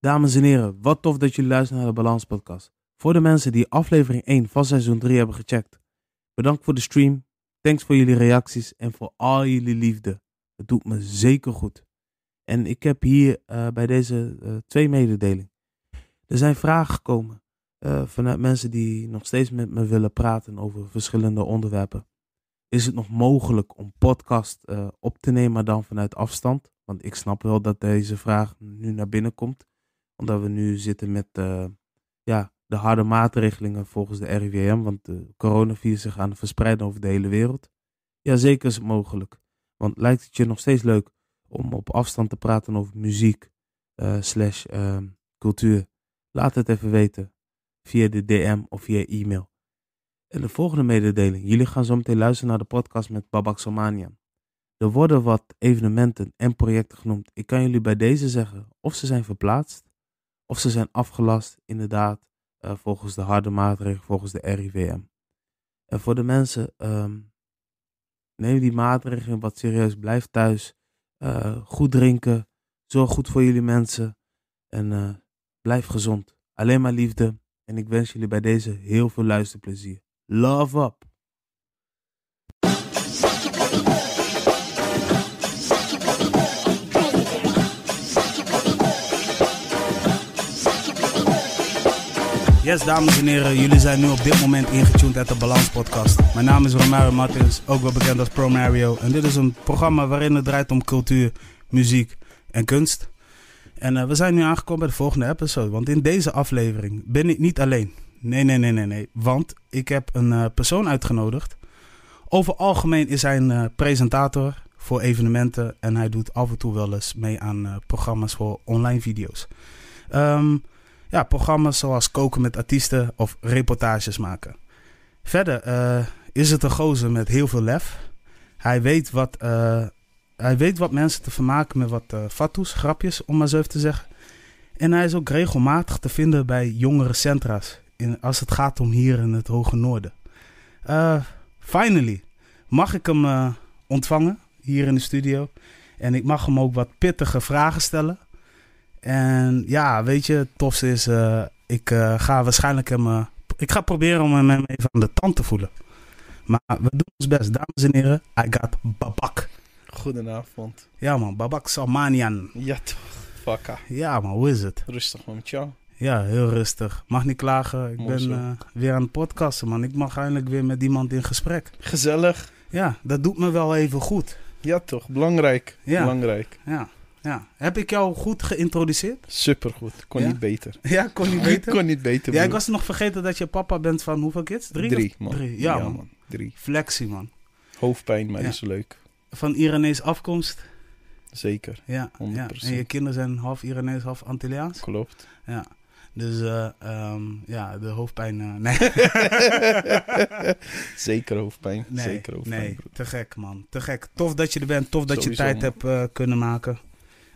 Dames en heren, wat tof dat jullie luisteren naar de Balans Podcast. Voor de mensen die aflevering 1 van seizoen 3 hebben gecheckt. Bedankt voor de stream, thanks voor jullie reacties en voor al jullie liefde. Het doet me zeker goed. En ik heb hier eh, bij deze eh, twee mededelingen. Er zijn vragen gekomen eh, vanuit mensen die nog steeds met me willen praten over verschillende onderwerpen. Is het nog mogelijk om podcast op te nemen, maar dan vanuit afstand? Want ik snap wel dat deze vraag nu naar binnen komt omdat we nu zitten met eh, ja, de harde maatregelingen volgens de RIVM. Want de coronavirus zich aan verspreiden over de hele wereld. zeker is het mogelijk. Want lijkt het je nog steeds leuk om op afstand te praten over muziek eh, slash ehm, cultuur? Laat het even weten via de DM of via e-mail. En de volgende mededeling. Jullie gaan zo meteen luisteren naar de podcast met Babak Somanian. Er worden wat evenementen en projecten genoemd. Ik kan jullie bij deze zeggen of ze zijn verplaatst of ze zijn afgelast, inderdaad, eh, volgens de harde maatregelen, volgens de RIVM. En voor de mensen, ehm, neem die maatregelen wat serieus. Blijf thuis. Eh, goed drinken. Zorg goed voor jullie mensen. En eh, blijf gezond. Alleen maar liefde. En ik wens jullie bij deze heel veel luisterplezier. Love up! Yes, dames en heren, jullie zijn nu op dit moment ingetuned uit de Balans Podcast. Mijn naam is Romario Martins, ook wel bekend als Pro Mario. En dit is een programma waarin het draait om cultuur, muziek en kunst. En eh, we zijn nu aangekomen bij de volgende episode. Want in deze aflevering ben ik niet alleen. Nee, nee, nee, nee, nee. Want ik heb een eh, persoon uitgenodigd. Over algemeen is hij een eh, presentator voor evenementen. En hij doet af en toe wel eens mee aan programma's voor online video's. Um, ja, programma's zoals koken met artiesten of reportages maken. Verder eh, is het een gozer met heel veel lef. Hij weet wat, eh, hij weet wat mensen te vermaken met wat uh, grapjes, om maar zo even te zeggen. En hij is ook regelmatig te vinden bij jongere centra's. In, als het gaat om hier in het Hoge Noorden. finally, mag ik hem ontvangen hier in de studio. En ik mag hem ook wat pittige vragen stellen. En ja, weet je, het tofste is, eh, ik eh, ga waarschijnlijk hem. Eh, ik ga proberen om hem even aan de tand te voelen. Maar we doen ons best, dames en heren. I got Babak. Goedenavond. Ja, man, Babak Salmanian. Ja, toch? Fakka. Ah. Ja, man, hoe is het? Rustig, man, met jou. Ja, heel rustig. Mag niet klagen. Ik ben weer aan het podcasten, man. Ik mag eindelijk weer met iemand in gesprek. Gezellig. Ja, dat doet me wel even goed. Ja, toch? Belangrijk. Ja. Belangrijk. Ja. Ja. Heb ik jou goed geïntroduceerd? Supergoed. Kon niet beter. Ja, kon niet beter? kon niet beter. Ja, ik was nog vergeten dat je papa bent van hoeveel kids? Drie? Drie, man. Drie. Ja, man. Drie. Flexie, man. Hoofdpijn, maar is leuk. Van Irenees afkomst? Zeker. Ja, ja. En je kinderen zijn half Irenees, half Antilliaans? Klopt. Ja. Dus eh, ehm, ja, de hoofdpijn. Eh, nee. zeker hoofdpijn. Nee, zeker hoofdpijn. Nee, te gek man. Te gek. Tof dat je er bent. Tof dat je tijd hebt eh, kunnen maken.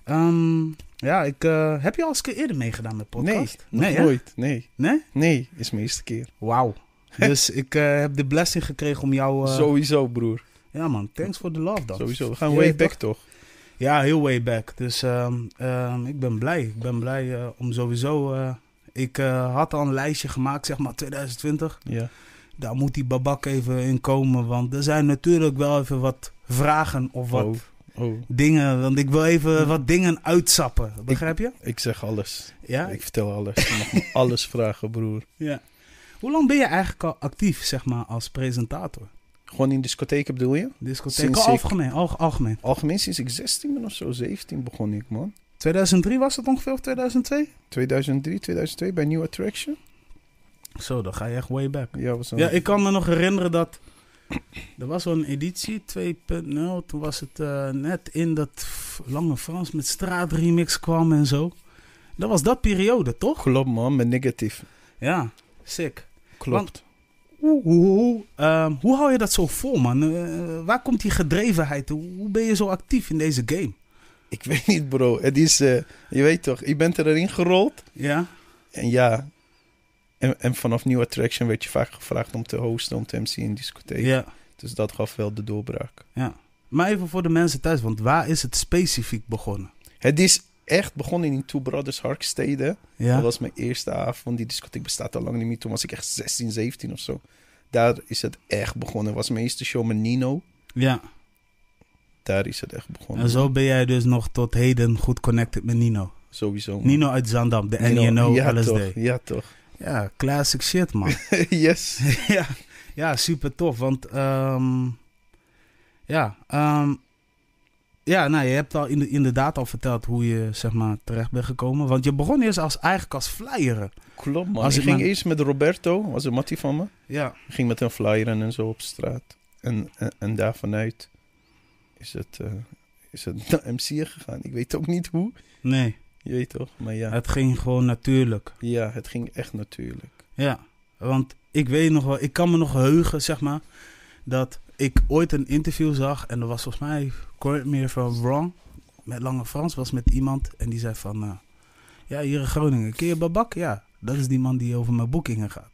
Ehm, ja, ik, eh, heb je al eens een keer eerder meegedaan met podcast? Nee, nee nooit. Nee. nee. Nee? is mijn eerste keer. Wauw. dus ik eh, heb de blessing gekregen om jou... Eh, sowieso, broer. Ja, man. Thanks for the love, dan. Sowieso. We gaan way back, toch? Ja, heel way back. Dus ehm, ehm, ik ben blij. Ik ben blij om sowieso... ik had al een lijstje gemaakt, zeg maar 2020. Ja. Daar moet die babak even in komen. Want er zijn natuurlijk wel even wat vragen of wat... Oh. Oh. Dingen, want ik wil even wat dingen uitsappen. Begrijp je? Ik, zeg alles. Ja? Ik vertel alles. Je mag alles vragen, broer. Ja. Hoe lang ben je eigenlijk al actief, zeg maar, als presentator? Gewoon in discotheek bedoel je? Discotheken, algemeen, algemeen, algemeen. sinds ik 16 ben of zo, 17 begon ik, man. 2003 was het ongeveer, of 2002? 2003, 2002 bij New Attraction. Zo, dan ga je echt way back. Ja, ja ik kan me nog herinneren dat er was zo'n editie 2.0. Toen was het eh, net in dat Lange Frans met straatremix kwam en zo. Dat was dat periode, toch? Klopt, man, met negatief. Ja, sick. Klopt. hoe, ehm, hoe, hou je dat zo vol, man? Eh, waar komt die gedrevenheid? Hoe ben je zo actief in deze game? Ik weet niet, bro. Het is, eh, je weet toch, je bent erin gerold. Ja. En ja, en, en vanaf nieuwe Attraction werd je vaak gevraagd om te hosten, om te MC in discotheek. Ja. Dus dat gaf wel de doorbraak. Ja. Maar even voor de mensen thuis, want waar is het specifiek begonnen? Het is echt begonnen in Two Brothers Harkstede. Ja. Dat was mijn eerste avond. Die discotheek bestaat al lang niet meer. Toen was ik echt 16, 17 of zo. Daar is het echt begonnen. Was mijn eerste show met Nino. Ja. Daar is het echt begonnen. En zo ben jij dus nog tot heden goed connected met Nino. Sowieso. Nino uit Zandam, de NNO LSD. E ja toch, ja toch. Ja, classic shit, man. yes. ja, ja, super tof. Want um, ja, ehm, ja nou, je hebt al inderdaad al verteld hoe je zeg maar, terecht bent gekomen. Want je begon eerst als, eigenlijk als flyeren. Klopt, man. Als je ging eerst met Roberto, was een mattie van me. Ja. ging met hem flyeren en zo op straat. En, en, daar vanuit is het, eh, is het naar MC gegaan. Ik weet ook niet hoe. Nee. Je weet toch? Maar ja. Het ging gewoon natuurlijk. Ja, het ging echt natuurlijk. Ja, want ik weet nog wel, ik kan me nog heugen, zeg maar, dat ik ooit een interview zag en er was volgens mij, kort meer van Wrong, met Lange Frans, was met iemand en die zei van, eh, ja, hier in Groningen, ken je Babak? Ja, dat is die man die over mijn boekingen gaat.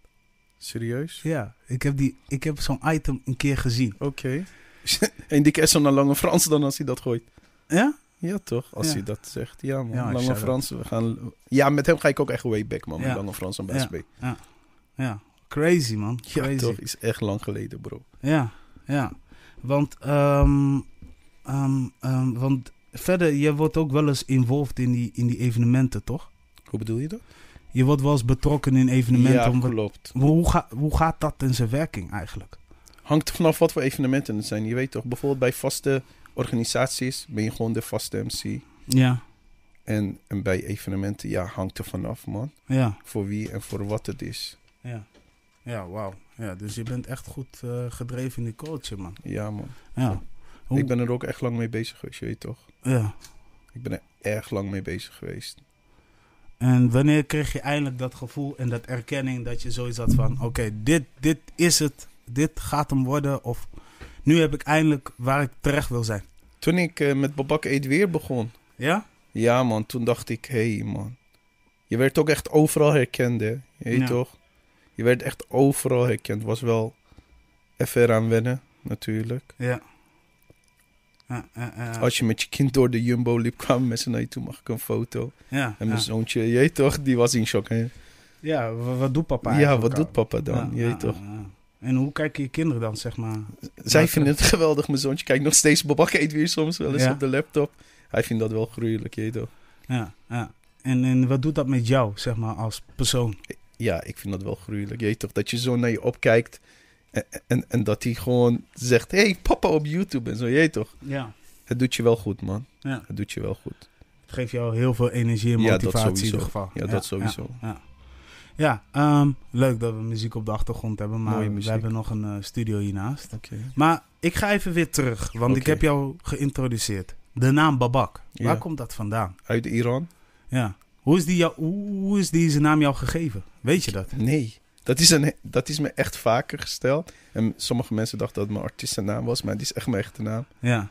Serieus? Ja, ik heb, die, ik heb zo'n item een keer gezien. Oké. en die kent zo'n Lange Frans dan als hij dat gooit. Ja? Ja, toch? Als hij dat zegt. Ja, man. Lange Frans. We gaan... Ja, met hem ga ik ook echt way back, man. met Lange Frans aan BSB. ja. Ja. Crazy, man. Crazy. Ja, toch? Is echt lang geleden, bro. Ja, ja. Want, ehm, ehm, ehm, want verder, je wordt ook wel eens involved in die, in die evenementen, toch? Hoe bedoel je dat? Je wordt wel eens betrokken in evenementen. Ja, verloopt Hoe, hoe gaat dat in zijn werking eigenlijk? Hangt er vanaf wat voor evenementen het zijn. Je weet toch, bijvoorbeeld bij vaste organisaties ben je gewoon de vaste MC. Ja. En, en bij evenementen, ja, hangt er vanaf, man. Ja. Voor wie en voor wat het is. Ja. Ja, wauw. Ja, dus je bent echt goed eh, gedreven in die coaching, man. Ja, man. Ja. Ik ben er ook echt lang mee bezig geweest, je weet toch? Ja. Ik ben er erg lang mee bezig geweest. En wanneer kreeg je eindelijk dat gevoel en dat erkenning dat je zoiets had van... Oké, dit, dit is het. Dit gaat hem worden. Of nu heb ik eindelijk waar ik terecht wil zijn. Toen ik eh, met Babak Eet weer begon. Ja? Ja, man. Toen dacht ik, hé, hey, man. Je werd ook echt overal herkend, hè? Je toch? Je werd echt overal herkend. Was wel even eraan wennen, natuurlijk. Ja. Als je met je kind door de jumbo liep, kwamen mensen naar je toe, mag ik een foto? Ja, en mijn zoontje, je toch, die was in shock. Hè? Ja, wat doet papa? Ja, wat doet papa dan? je toch? En hoe kijken je kinderen dan, zeg maar? Zij vinden het geweldig. Mijn zoontje kijkt nog steeds Babak eet weer soms wel eens op de laptop. Hij vindt dat wel gruwelijk, je toch? Ja, ja. En, en wat doet dat met jou, zeg maar, als persoon? Ja, ik vind dat wel gruwelijk, je toch? Dat je zo naar je opkijkt en, en, en dat hij gewoon zegt... hey, papa op YouTube en zo, je toch? Ja. Het doet je wel goed, man. Ja. Het doet je wel goed. Het geeft jou heel veel energie en motivatie ja, in ieder geval. Ja, ja dat sowieso. ja. Ja, ehm, leuk dat we muziek op de achtergrond hebben, maar we hebben nog een eh, studio hiernaast. Oké. Maar ik ga even weer terug, want ik heb jou geïntroduceerd. De naam Babak, ja. waar komt dat vandaan? Uit Iran. Ja. Hoe is, die jou, hoe is deze naam jou gegeven? Weet je dat? Nee, dat is, een, dat is me echt vaker gesteld. En sommige mensen dachten dat het mijn artiestennaam was, maar die is echt mijn echte naam. Ja.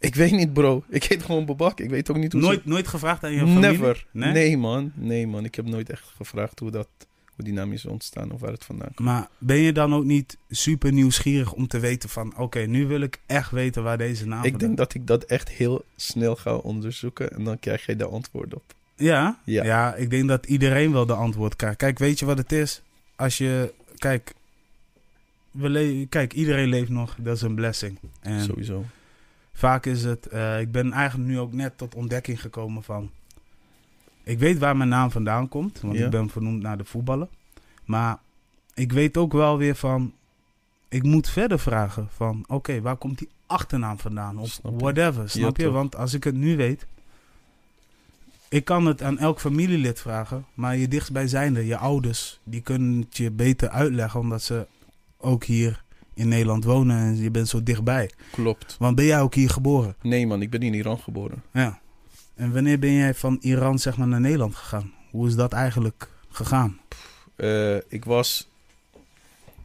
Ik weet niet, bro. Ik heet gewoon Babak. Ik weet ook niet hoe Nooit, nooit gevraagd aan je familie? Never. Nee? man. Nee, man. Ik heb nooit echt gevraagd hoe, dat, hoe die naam is ontstaan of waar het vandaan komt. Maar ben je dan ook niet super nieuwsgierig om te weten van... Oké, nu wil ik echt weten waar deze naam Ik denk dat ik dat echt heel snel ga onderzoeken. En dan krijg je de antwoord op. Ja? Ja. ja ik denk dat iedereen wel de antwoord krijgt. Kijk, weet je wat het is? Als je... Kijk, kijk iedereen leeft nog. Dat is een blessing. En Sowieso. Vaak is het, eh, ik ben eigenlijk nu ook net tot ontdekking gekomen van. Ik weet waar mijn naam vandaan komt, want ik ben vernoemd naar de voetballer. Maar ik weet ook wel weer van, ik moet verder vragen van, oké, waar komt die achternaam vandaan? Of whatever, snap je? Want als ik het nu weet, ik kan het aan elk familielid vragen, maar je dichtstbijzijnde, je ouders, die kunnen het je beter uitleggen, omdat ze ook hier in Nederland wonen en je bent zo dichtbij. Klopt. Want ben jij ook hier geboren? Nee man, ik ben in Iran geboren. Ja. En wanneer ben jij van Iran zeg maar naar Nederland gegaan? Hoe is dat eigenlijk gegaan? Eh, ik was...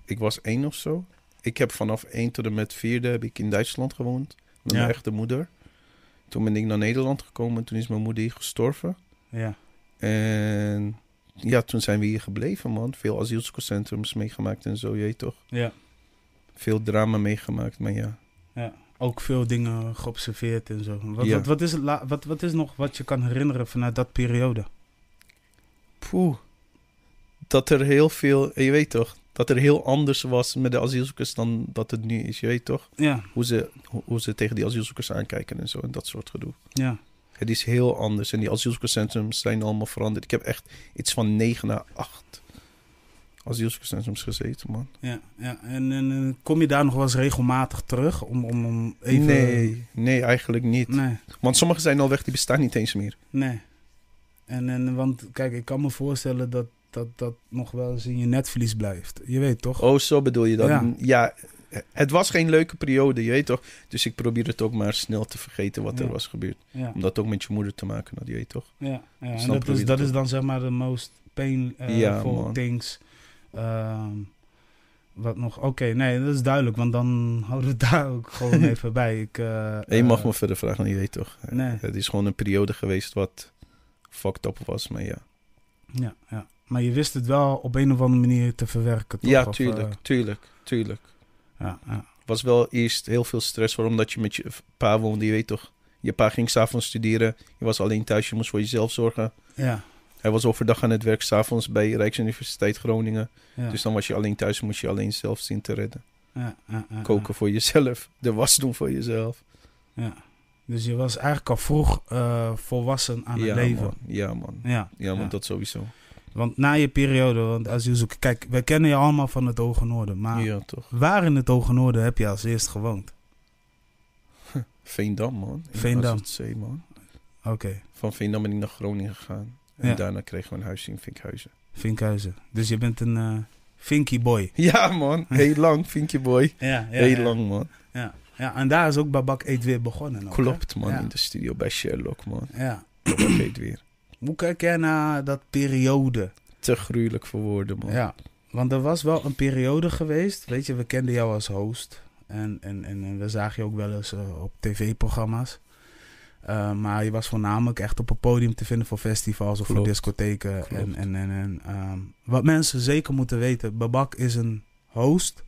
Ik was één of zo. Ik heb vanaf één tot en met vierde heb ik in Duitsland gewoond. Met mijn echte moeder. Toen ben ik naar Nederland gekomen. Toen is mijn moeder hier gestorven. Ja. En ja, toen zijn we hier gebleven, man. Veel asielzoekerscentrums meegemaakt en zo, je toch? Ja veel drama meegemaakt, maar ja. ja. Ook veel dingen geobserveerd en zo. Wat, ja. wat, is wat, wat is nog wat je kan herinneren vanuit dat periode? Poeh. Dat er heel veel, je weet toch, dat er heel anders was met de asielzoekers dan dat het nu is, je weet toch? Ja. Hoe ze, hoe ze tegen die asielzoekers aankijken en zo en dat soort gedoe. Ja. Het is heel anders en die asielzoekerscentrums zijn allemaal veranderd. Ik heb echt iets van negen naar acht als asielzoekerscentrums gezeten, man. Ja, ja. En, en, kom je daar nog wel eens regelmatig terug om, om, om even... Nee, nee, eigenlijk niet. Nee. Want sommige zijn al weg, die bestaan niet eens meer. Nee. En, en want kijk, ik kan me voorstellen dat dat, dat nog wel eens in je netverlies blijft. Je weet toch? Oh, zo bedoel je dat? Ja. ja. het was geen leuke periode, je weet toch? Dus ik probeer het ook maar snel te vergeten wat er was gebeurd. Ja. Om dat ook met je moeder te maken, dat je weet toch? Ja, ja. en dat, is, dat is dan zeg maar de most painful uh, eh, things... Ehm, wat nog? Oké, nee, dat is duidelijk, want dan houden we het daar ook gewoon even bij. Ik, eh, je mag eh, me verder vragen, niet weet toch? Eh, het is gewoon een periode geweest wat fucked up was, maar ja. Ja, ja. Maar je wist het wel op een of andere manier te verwerken, toch? Ja, tuurlijk, tuurlijk, tuurlijk. Ja, ja. Was wel eerst heel veel stress, waarom dat je met je pa woonde, je weet toch? Je pa ging s'avonds studeren, je was alleen thuis, je moest voor jezelf zorgen. Ja. Hij was overdag aan het werk, s'avonds bij Rijksuniversiteit Groningen. Dus dan was je alleen thuis, moest je alleen zelf zien te redden. Ja, Koken voor jezelf, de was doen voor jezelf. Ja. Dus je was eigenlijk al vroeg eh, volwassen aan het leven. Ja, man. Ja, ja, man, dat sowieso. Want na je periode, want als je zoekt, kijk, wij kennen je allemaal van het Hoge Noorden. Maar toch. waar in het Hoge Noorden heb je als eerst gewoond? Veendam, man. In Oké. Van Veendam ben ik naar Groningen gegaan. En daarna kregen we een huis in Vinkhuizen. Vinkhuizen. Dus je bent een uh, Vinky boy. Ja man, heel lang Vinky boy. Ja, ja heel lang man. Ja. ja, en daar is ook Babak Eet weer begonnen. Ook, Klopt man, in de studio bij Sherlock man. Ja. Babak Eet weer. Hoe kijk jij naar dat periode? Te gruwelijk voor woorden man. Ja, want er was wel een periode geweest. Weet je, we kenden jou als host. En, en, en, we zagen je ook wel eens eh, op tv-programma's. Eh, maar je was voornamelijk echt op een podium te vinden voor festivals of voor discotheken. En, en, en, ehm, wat mensen zeker moeten weten, Babak is een host.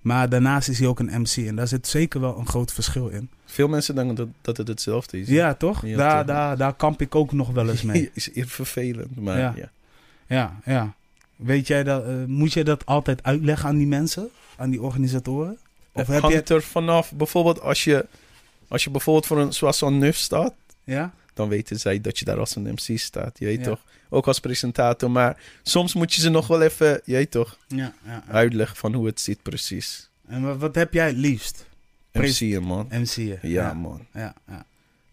Maar daarnaast is hij ook een MC. En daar zit zeker wel een groot verschil in. Veel mensen denken dat, dat het hetzelfde is. Ja, toch? Daar, daar, daar, kamp ik ook nog wel eens mee. is vervelend, maar ja. ja. Ja, Weet jij dat, eh, moet jij dat altijd uitleggen aan die mensen? Aan die organisatoren? Of het heb je... er vanaf, bijvoorbeeld als je als je bijvoorbeeld voor een Nuf staat, ja? dan weten zij dat je daar als een MC staat. Je weet toch? Ook als presentator. Maar soms moet je ze nog wel even, je weet toch? Ja, ja Uitleggen van hoe het zit precies. En wat, heb jij het liefst? MC'en, man. MC'en. Ja, man. Ja,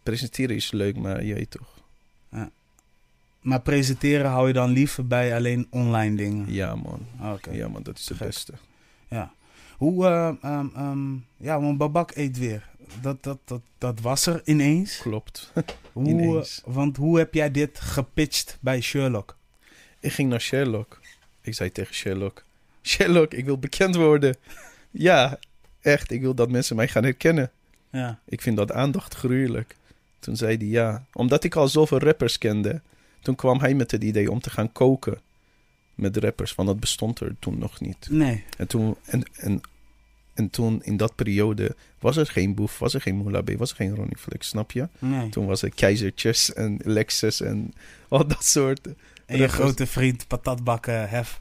Presenteren is leuk, maar je weet toch? Maar presenteren hou je dan liever bij alleen online dingen? Ja, man. Ah, ja, man, dat is het beste. Ja. Hoe, uh, ja, want Babak eet weer dat, dat, dat, dat was er ineens. Klopt. Hoe, ineens. Want hoe heb jij dit gepitcht bij Sherlock? Ik ging naar Sherlock. Ik zei tegen Sherlock: Sherlock, ik wil bekend worden. ja, echt. Ik wil dat mensen mij gaan herkennen. Ja. Ik vind dat aandacht gruwelijk. Toen zei hij ja. Omdat ik al zoveel rappers kende, toen kwam hij met het idee om te gaan koken met rappers, want dat bestond er toen nog niet. Nee. En, toen, en, en en toen, in dat periode, was er geen Boef, was er geen Moula B, was er geen Ronnie Flex, snap je? Nee. Toen was er Keizertjes en Lexus en al dat soort. En je grote vriend patatbakken, hef.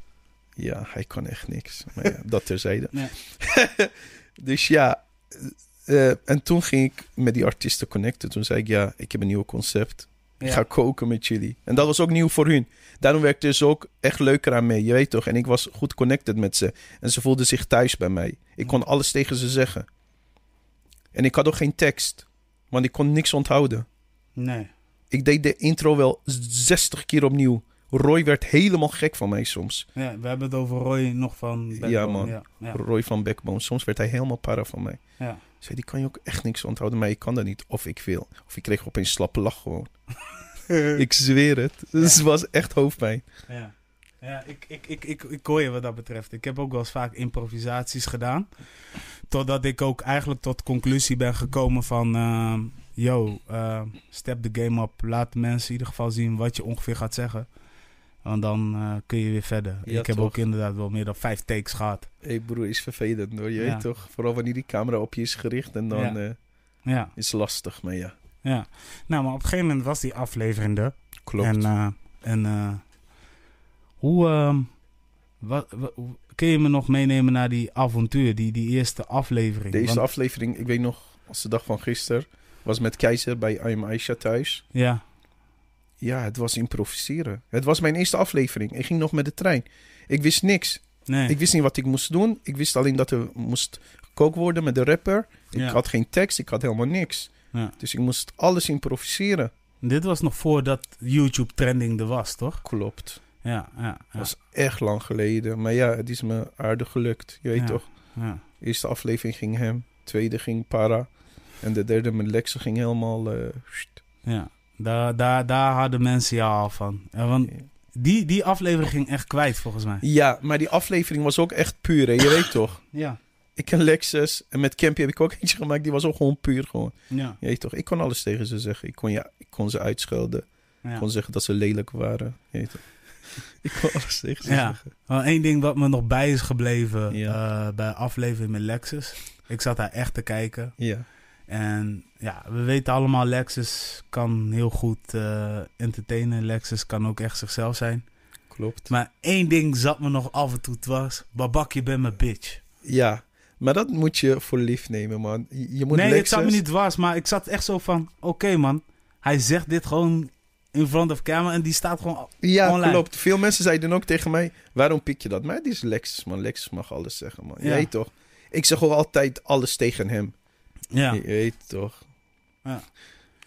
Ja, hij kon echt niks. Maar ja, dat terzijde. dus ja, eh, eh, en toen ging ik met die artiesten connecten. Toen zei ik, ja, ik heb een nieuw concept. Ik ga koken met jullie. En dat was ook nieuw voor hun. Daarom werkte ze ook echt leuker aan mee, je weet toch? En ik was goed connected met ze. En ze voelden zich thuis bij mij. Ik mm. kon alles tegen ze zeggen. En ik had ook geen tekst, want ik kon niks onthouden. Nee. Ik deed de intro wel 60 keer opnieuw. Roy werd helemaal gek van mij soms. Ja, we hebben het over Roy nog van Backbone. Ja, man. Roy van Backbone. Soms werd hij helemaal para van mij. Ja. Zei, die kan je ook echt niks onthouden, maar ik kan dat niet. Of ik wil. Of ik kreeg opeens slappe lach gewoon. ik zweer het. het was echt hoofdpijn. Ja, ja ik, ik, ik, ik, ik hoor je wat dat betreft. Ik heb ook wel eens vaak improvisaties gedaan. Totdat ik ook eigenlijk tot conclusie ben gekomen van... Uh, yo, eh, step the game up. Laat mensen in ieder geval zien wat je ongeveer gaat zeggen. Want dan eh, kun je weer verder. ik heb ook inderdaad wel meer dan vijf takes gehad. Hé hey broer, is vervelend hoor. Je weet toch? Vooral wanneer die camera op je is gericht en dan ja. Uh, is lastig. Maar ja, ja. Nou, maar op een gegeven moment was die er. Klopt. En, eh, en eh, hoe, ehm, wat, kun je me nog meenemen naar die avontuur, die, die eerste aflevering? De eerste aflevering, ik weet nog, als de dag van gisteren, was met Keizer bij I'm Aisha thuis. Ja. Ja, het was improviseren. Het was mijn eerste aflevering. Ik ging nog met de trein. Ik wist niks. Nee. Ik wist niet wat ik moest doen. Ik wist alleen dat er moest gekookt worden met de rapper. Ik had geen tekst, ik had helemaal niks. Ja. Dus ik moest alles improviseren. Dit was nog voordat YouTube trending er was, toch? Klopt. Ja, ja, Dat was echt lang geleden. Maar ja, het is me aardig gelukt. Je weet toch? Ja. De eerste aflevering ging hem. Tweede ging para. En de derde met Lexe ging helemaal... Eh, ja, daar, daar, daar hadden mensen ja al van. want die, die aflevering ging echt kwijt, volgens mij. Ja, maar die aflevering was ook echt puur, Je weet toch? Ja ik en Lexus. En met Campy heb ik ook eentje gemaakt. Die was ook gewoon puur gewoon. Ja. Jeet toch, ik kon alles tegen ze zeggen. Ik kon, ja, ik kon ze uitschelden. Ik kon zeggen dat ze lelijk waren. Jeet toch. ik kon alles tegen ze ja. zeggen. Eén ding wat me nog bij is gebleven eh, bij aflevering met Lexus. Ik zat daar echt te kijken. Ja. En ja, we weten allemaal, Lexus kan heel goed eh, entertainen. Lexus kan ook echt zichzelf zijn. Klopt. Maar één ding zat me nog af en toe het was, Babak, je bent mijn bitch. Ja, maar dat moet je voor lief nemen, man. Je, moet moet nee, ik zat me niet dwars, maar ik zat echt zo van... Oké, man. Hij zegt dit gewoon in front of camera en die staat gewoon ja, klopt. Veel mensen zeiden ook tegen mij... Waarom pik je dat? Maar die is Lexus, man. Lexus mag alles zeggen, man. Ja. toch? Ik zeg ook altijd alles tegen hem. Ja. Je weet toch? Ja.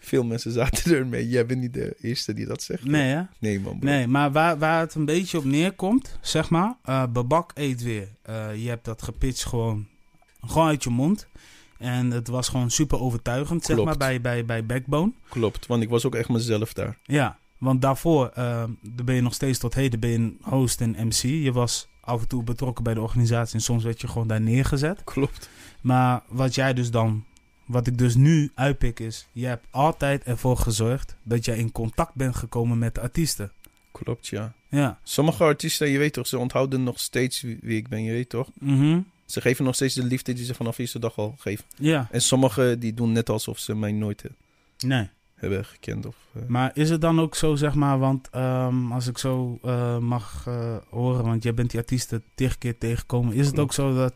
Veel mensen zaten ermee. Jij bent niet de eerste die dat zegt. Nee, hè? Nee, man. Nee, maar waar, waar het een beetje op neerkomt, zeg maar. Eh, Babak eet weer. Eh, je hebt dat gepitcht gewoon gewoon uit je mond. En het was gewoon super overtuigend, zeg maar, bij, bij, bij Backbone. Klopt, want ik was ook echt mezelf daar. Ja, want daarvoor uh, ben je nog steeds tot heden ben host en MC. Je was af en toe betrokken bij de organisatie en soms werd je gewoon daar neergezet. Klopt. Maar wat jij dus dan, wat ik dus nu uitpik is, je hebt altijd ervoor gezorgd dat jij in contact bent gekomen met de artiesten. Klopt, ja. ja. Sommige artiesten, je weet toch, ze onthouden nog steeds wie ik ben, je weet toch? Mhm ze geven nog steeds de liefde die ze vanaf eerste dag al geven. Ja. En sommigen die doen net alsof ze mij nooit eh, nee. hebben gekend. Of, eh, Maar is het dan ook zo, zeg maar, want ehm, als ik zo eh, mag horen, want jij bent die artiesten tig keer tegengekomen. Is het mm. ook zo dat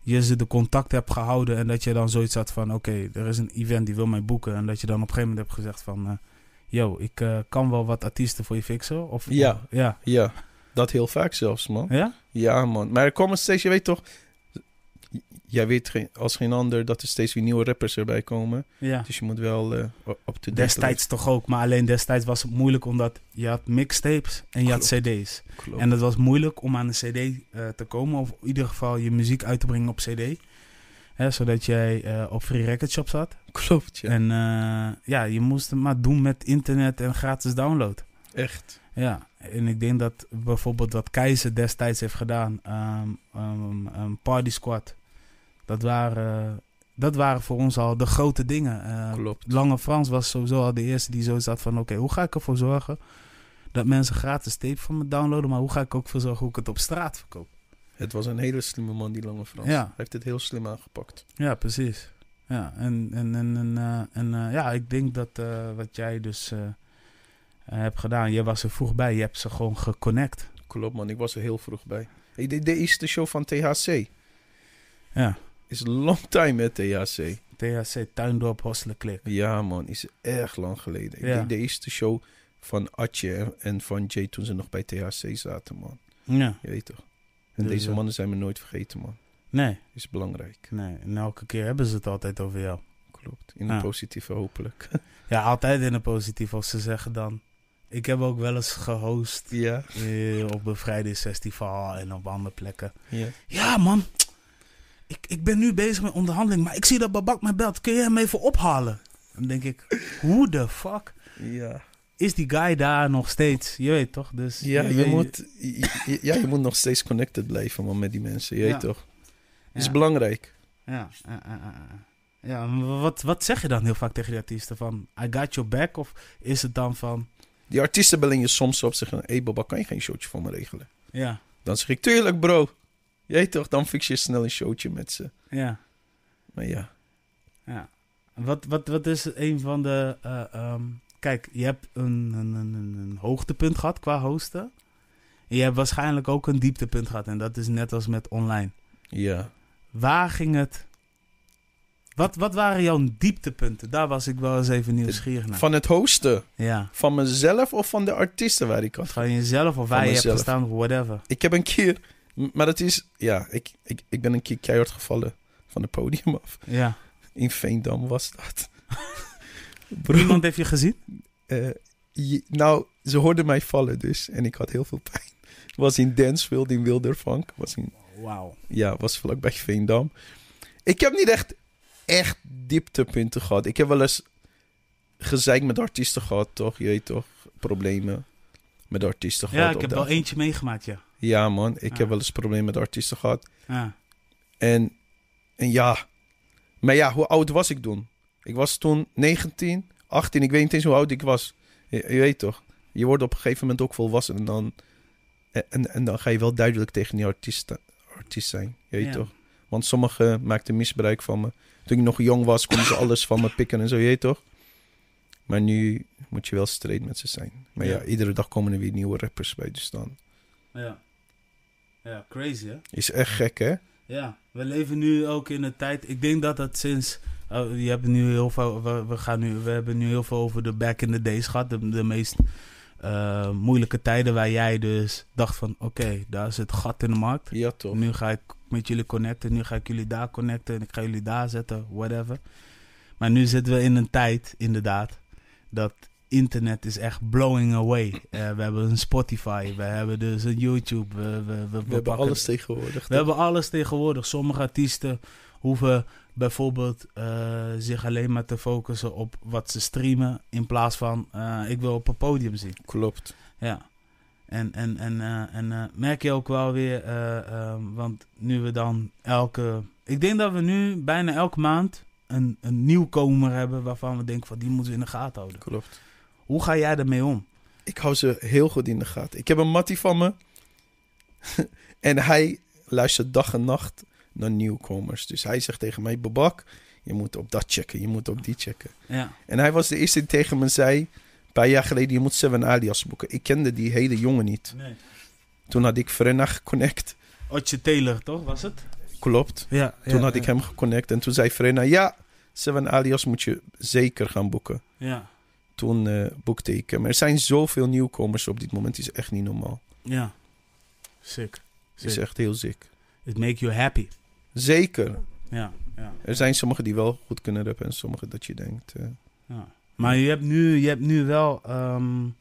je ze de contact hebt gehouden en dat je dan zoiets had van, oké, er is een event die wil mij boeken. En dat je dan op een gegeven moment hebt gezegd van, yo, ik kan wel wat artiesten voor je fixen. Of, ja, ja. ja. Dat heel vaak zelfs, man. Ja? Ja, man. Maar er komen steeds, je weet toch, jij weet als geen ander dat er steeds weer nieuwe rappers erbij komen. Dus je moet wel uh, op de Destijds toch ook, maar alleen destijds was het moeilijk omdat je had mixtapes en je had cd's. En dat was moeilijk om aan een cd eh, te komen of in ieder geval je muziek uit te brengen op cd. Hè, zodat jij eh, op free record shop zat. Klopt, ja. En eh, ja, je moest het maar doen met internet en gratis download. Echt. Ja, en ik denk dat bijvoorbeeld wat Keizer destijds heeft gedaan, een ehm, ehm, ehm, Party Squad dat waren, dat waren voor ons al de grote dingen. Eh, Klopt. Lange Frans was sowieso al de eerste die zo zat van... oké, hoe ga ik ervoor zorgen dat mensen gratis tape van me downloaden... maar hoe ga ik ook voor zorgen hoe ik het op straat verkoop? Het was een hele slimme man, die Lange Frans. Ja. Hij heeft het heel slim aangepakt. Ja, precies. Ja, en, en, en, en, eh, en eh, ja, ik denk dat wat jij dus hebt gedaan... je was er vroeg bij, je hebt ze gewoon geconnect. Klopt man, ik was er heel vroeg bij. de eerste show van THC. Ja. Is long time met THC. THC, Tuindorp, Klik. Ja man, is erg lang geleden. Ik de eerste show van Atje en van Jay toen ze nog bij THC zaten man. Ja, Je weet toch. En dus, deze eh, mannen zijn me nooit vergeten man. nee, Is belangrijk. nee. En elke keer hebben ze het altijd over jou. Klopt. In een positieve hopelijk. Ja, altijd in een positief als ze zeggen dan. Ik heb ook wel eens gehost ja. Eh, op een en op andere plekken. Ja. Ja man, ik, ik ben nu bezig met onderhandeling, maar ik zie dat Babak mijn belt. Kun je hem even ophalen? Dan denk ik, hoe de fuck ja. is die guy daar nog steeds? Je weet toch? Dus, ja, je, moet, ja, je moet nog steeds connected blijven man, met die mensen. Je weet toch? Dat is belangrijk. Ja, ja wat, wat zeg je dan heel vaak tegen die artiesten? Van, I got your back? Of is het dan van... Die artiesten bellen je soms op, zeggen... Hé hey, Babak, kan je geen showtje voor me regelen? Ja. Dan zeg ik, tuurlijk bro jij toch, dan fix je snel een showtje met ze. Ja. Maar ja. Ja. Wat, wat, wat is een van de... Eh, ehm, kijk, je hebt een, een, een, een hoogtepunt gehad qua hosten. je hebt waarschijnlijk ook een dieptepunt gehad. En dat is net als met online. Ja. Waar ging het... Wat, wat waren jouw dieptepunten? Daar was ik wel eens even nieuwsgierig naar. Van het hosten? Ja. Van mezelf of van de artiesten waar ik had? Van jezelf of waar van je hebt gestaan of whatever. Ik heb een keer maar dat is, ja, ik, ik, ik ben een keer keihard gevallen van het podium af. Ja. In Veendam was dat. Niemand heeft je gezien? Eh, nou, ze hoorden mij vallen dus. En ik had heel veel pijn. Was in Dansfield in Wildervank. Was Wauw. Ja, was vlakbij Veendam. Ik heb niet echt, echt dieptepunten gehad. Ik heb wel eens gezeik met artiesten gehad, toch? Je weet toch? Problemen met artiesten ja, gehad. Ja, ik heb wel eentje meegemaakt, ja. Ja, man. Ik heb ah. wel eens problemen met artiesten gehad. Ah. En, en ja. Maar ja, hoe oud was ik toen? Ik was toen 19, 18. Ik weet niet eens hoe oud ik was. Je, weet toch? Je wordt op een gegeven moment ook volwassen. En dan, en, en dan ga je wel duidelijk tegen die artiesten, artiest zijn. Je weet toch? Want sommigen maakten misbruik van me. Toen ik nog jong was, konden ze alles van me pikken en zo. Je weet toch? Maar nu moet je wel streed met ze zijn. Maar ja, iedere dag komen er weer nieuwe rappers bij. Dus dan... Ja. Ja, crazy hè? Is echt gek hè? Ja, we leven nu ook in een tijd. Ik denk dat dat sinds. Oh, je hebt nu heel veel, we, we, gaan nu, we hebben nu heel veel over de back in the days gehad. De, meest eh, moeilijke tijden waar jij dus dacht van... oké, daar is het gat in de markt. Ja, toch. Nu ga ik met jullie connecten. Nu ga ik jullie daar connecten. En ik ga jullie daar zetten, whatever. Maar nu zitten we in een tijd, inderdaad... dat internet is echt blowing away. Eh, we hebben een Spotify, we hebben dus een YouTube. We, we, we, hebben alles tegenwoordig. We hebben alles tegenwoordig. Sommige artiesten hoeven bijvoorbeeld eh, zich alleen maar te focussen op wat ze streamen. In plaats van eh, ik wil op een podium zien. Klopt. Ja. En, en, en, en merk je ook wel weer, want nu we dan elke. Ik denk dat we nu bijna elke maand een, een nieuwkomer hebben waarvan we denken van die moeten we in de gaten houden. Klopt. Hoe ga jij ermee om? Ik hou ze heel goed in de gaten. Ik heb een mattie van me. en hij luistert dag en nacht naar nieuwkomers. Dus hij zegt tegen mij: Babak, je moet op dat checken, je moet op die checken. Ja. En hij was de eerste die tegen me zei: een paar jaar geleden, je moet Seven Alias boeken. Ik kende die hele jongen niet. Nee. Toen had ik Frenna geconnect. Otje Taylor, toch? Was het? Klopt. Ja, toen had ik hem geconnect en toen zei Frenna: Ja, Seven Alias moet je zeker gaan boeken. Ja toen uh, eh, maar Er zijn zoveel nieuwkomers op dit moment, is echt niet normaal. Ja, sick. Is echt heel sick. It make you happy. Zeker. Ja, ja. Er zijn sommigen die wel goed kunnen rappen en sommigen dat je denkt... Eh. ja. Maar je hebt nu, je hebt nu wel ehm, in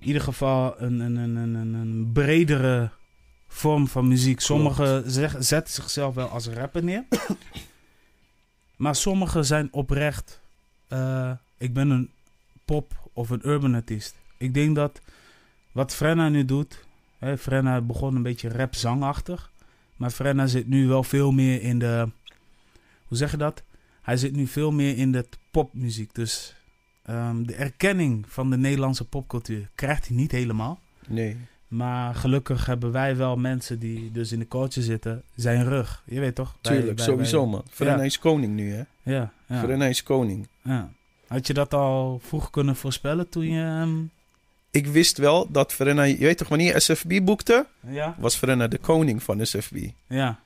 ieder geval een, een, een, een, een bredere vorm van muziek. Sommigen zeg, zetten zichzelf wel als rapper neer. maar sommigen zijn oprecht. Eh, ik ben een pop of een urban artiest. Ik denk dat wat Frenna nu doet. Hè, Frenna begon een beetje rap-zangachtig. Maar Frenna zit nu wel veel meer in de. Hoe zeg je dat? Hij zit nu veel meer in de popmuziek. Dus ehm, de erkenning van de Nederlandse popcultuur krijgt hij niet helemaal. Nee. Maar gelukkig hebben wij wel mensen die dus in de coachen zitten, zijn rug. Je weet toch? Tuurlijk, sowieso man. Frenna is koning nu hè? Ja. ja. Frenna is koning. Ja. Had je dat al vroeg kunnen voorspellen toen je hem... Ik wist wel dat Verena, Je weet toch wanneer SFB boekte? Ja. Was Frenna de koning van SFB. Ja.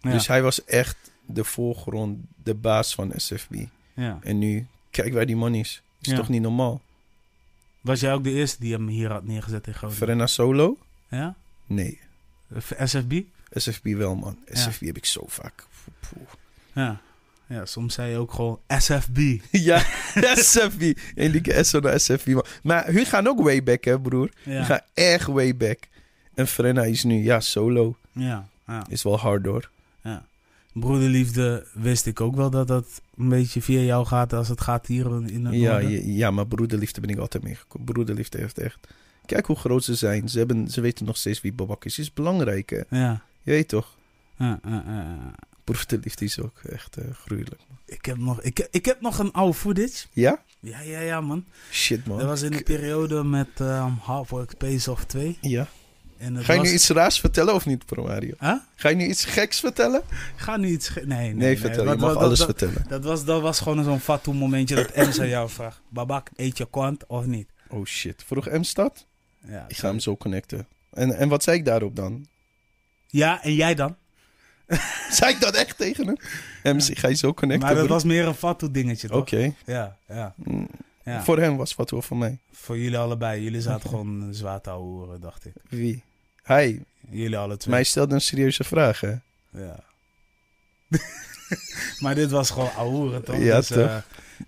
ja. Dus hij was echt de voorgrond, de baas van SFB. Ja. En nu, kijk waar die man is. Is toch niet normaal? Was jij ook de eerste die hem hier had neergezet in Groningen? Frenna Solo? Ja. Nee. SFB? SFB wel, man. SFB heb ik zo vaak. Ja. Ja, soms zei je ook gewoon SFB. ja, SFB. En die zo naar SFB. Man. Maar hun gaan ook way back, hè, broer. Ja. Hun gaan echt way back. En Frenna is nu, ja, solo. Ja, ja. Is wel hard, hoor. Ja. Broederliefde wist ik ook wel dat dat een beetje via jou gaat als het gaat hier in het ja, ja, ja, maar broederliefde ben ik altijd meegekomen. Broederliefde heeft echt... Kijk hoe groot ze zijn. Ze, hebben, ze weten nog steeds wie Babak is. Is belangrijk, hè? Ja. Je weet toch? ja, ja proefde liefde ook echt uh, gruwelijk. Ik heb, nog, ik, ik heb nog een oude footage. Ja? Ja, ja, ja, man. Shit, man. Dat was in de periode met ehm, Half-Work Space of 2. Ja. Ga je nu iets raars vertellen of niet, Pro Ga je nu iets geks vertellen? ga nu iets... Nee, nee, nee. vertel, mag alles vertellen. Dat was, dat was gewoon zo'n fatu momentje dat Ems aan jou vraagt. Babak, eet je kwant of niet? Oh shit. Vroeg Ems dat? Ja. Ik ga hem zo connecten. En, en wat zei ik daarop dan? Ja, en jij dan? Zei ik dat echt tegen hem? MC, ga je zo connecten? Maar dat was meer een fatou dingetje, toch? Oké. Ja, ja, mm. ja. Voor hem was fatu voor mij. Voor jullie allebei. Jullie zaten gewoon zwaar te horen, dacht ik. Wie? Hij. Jullie alle twee. Mij stelde een serieuze vraag, hè? Ja. maar dit was gewoon ouwe, toch? Ja, dus, toch? Eh,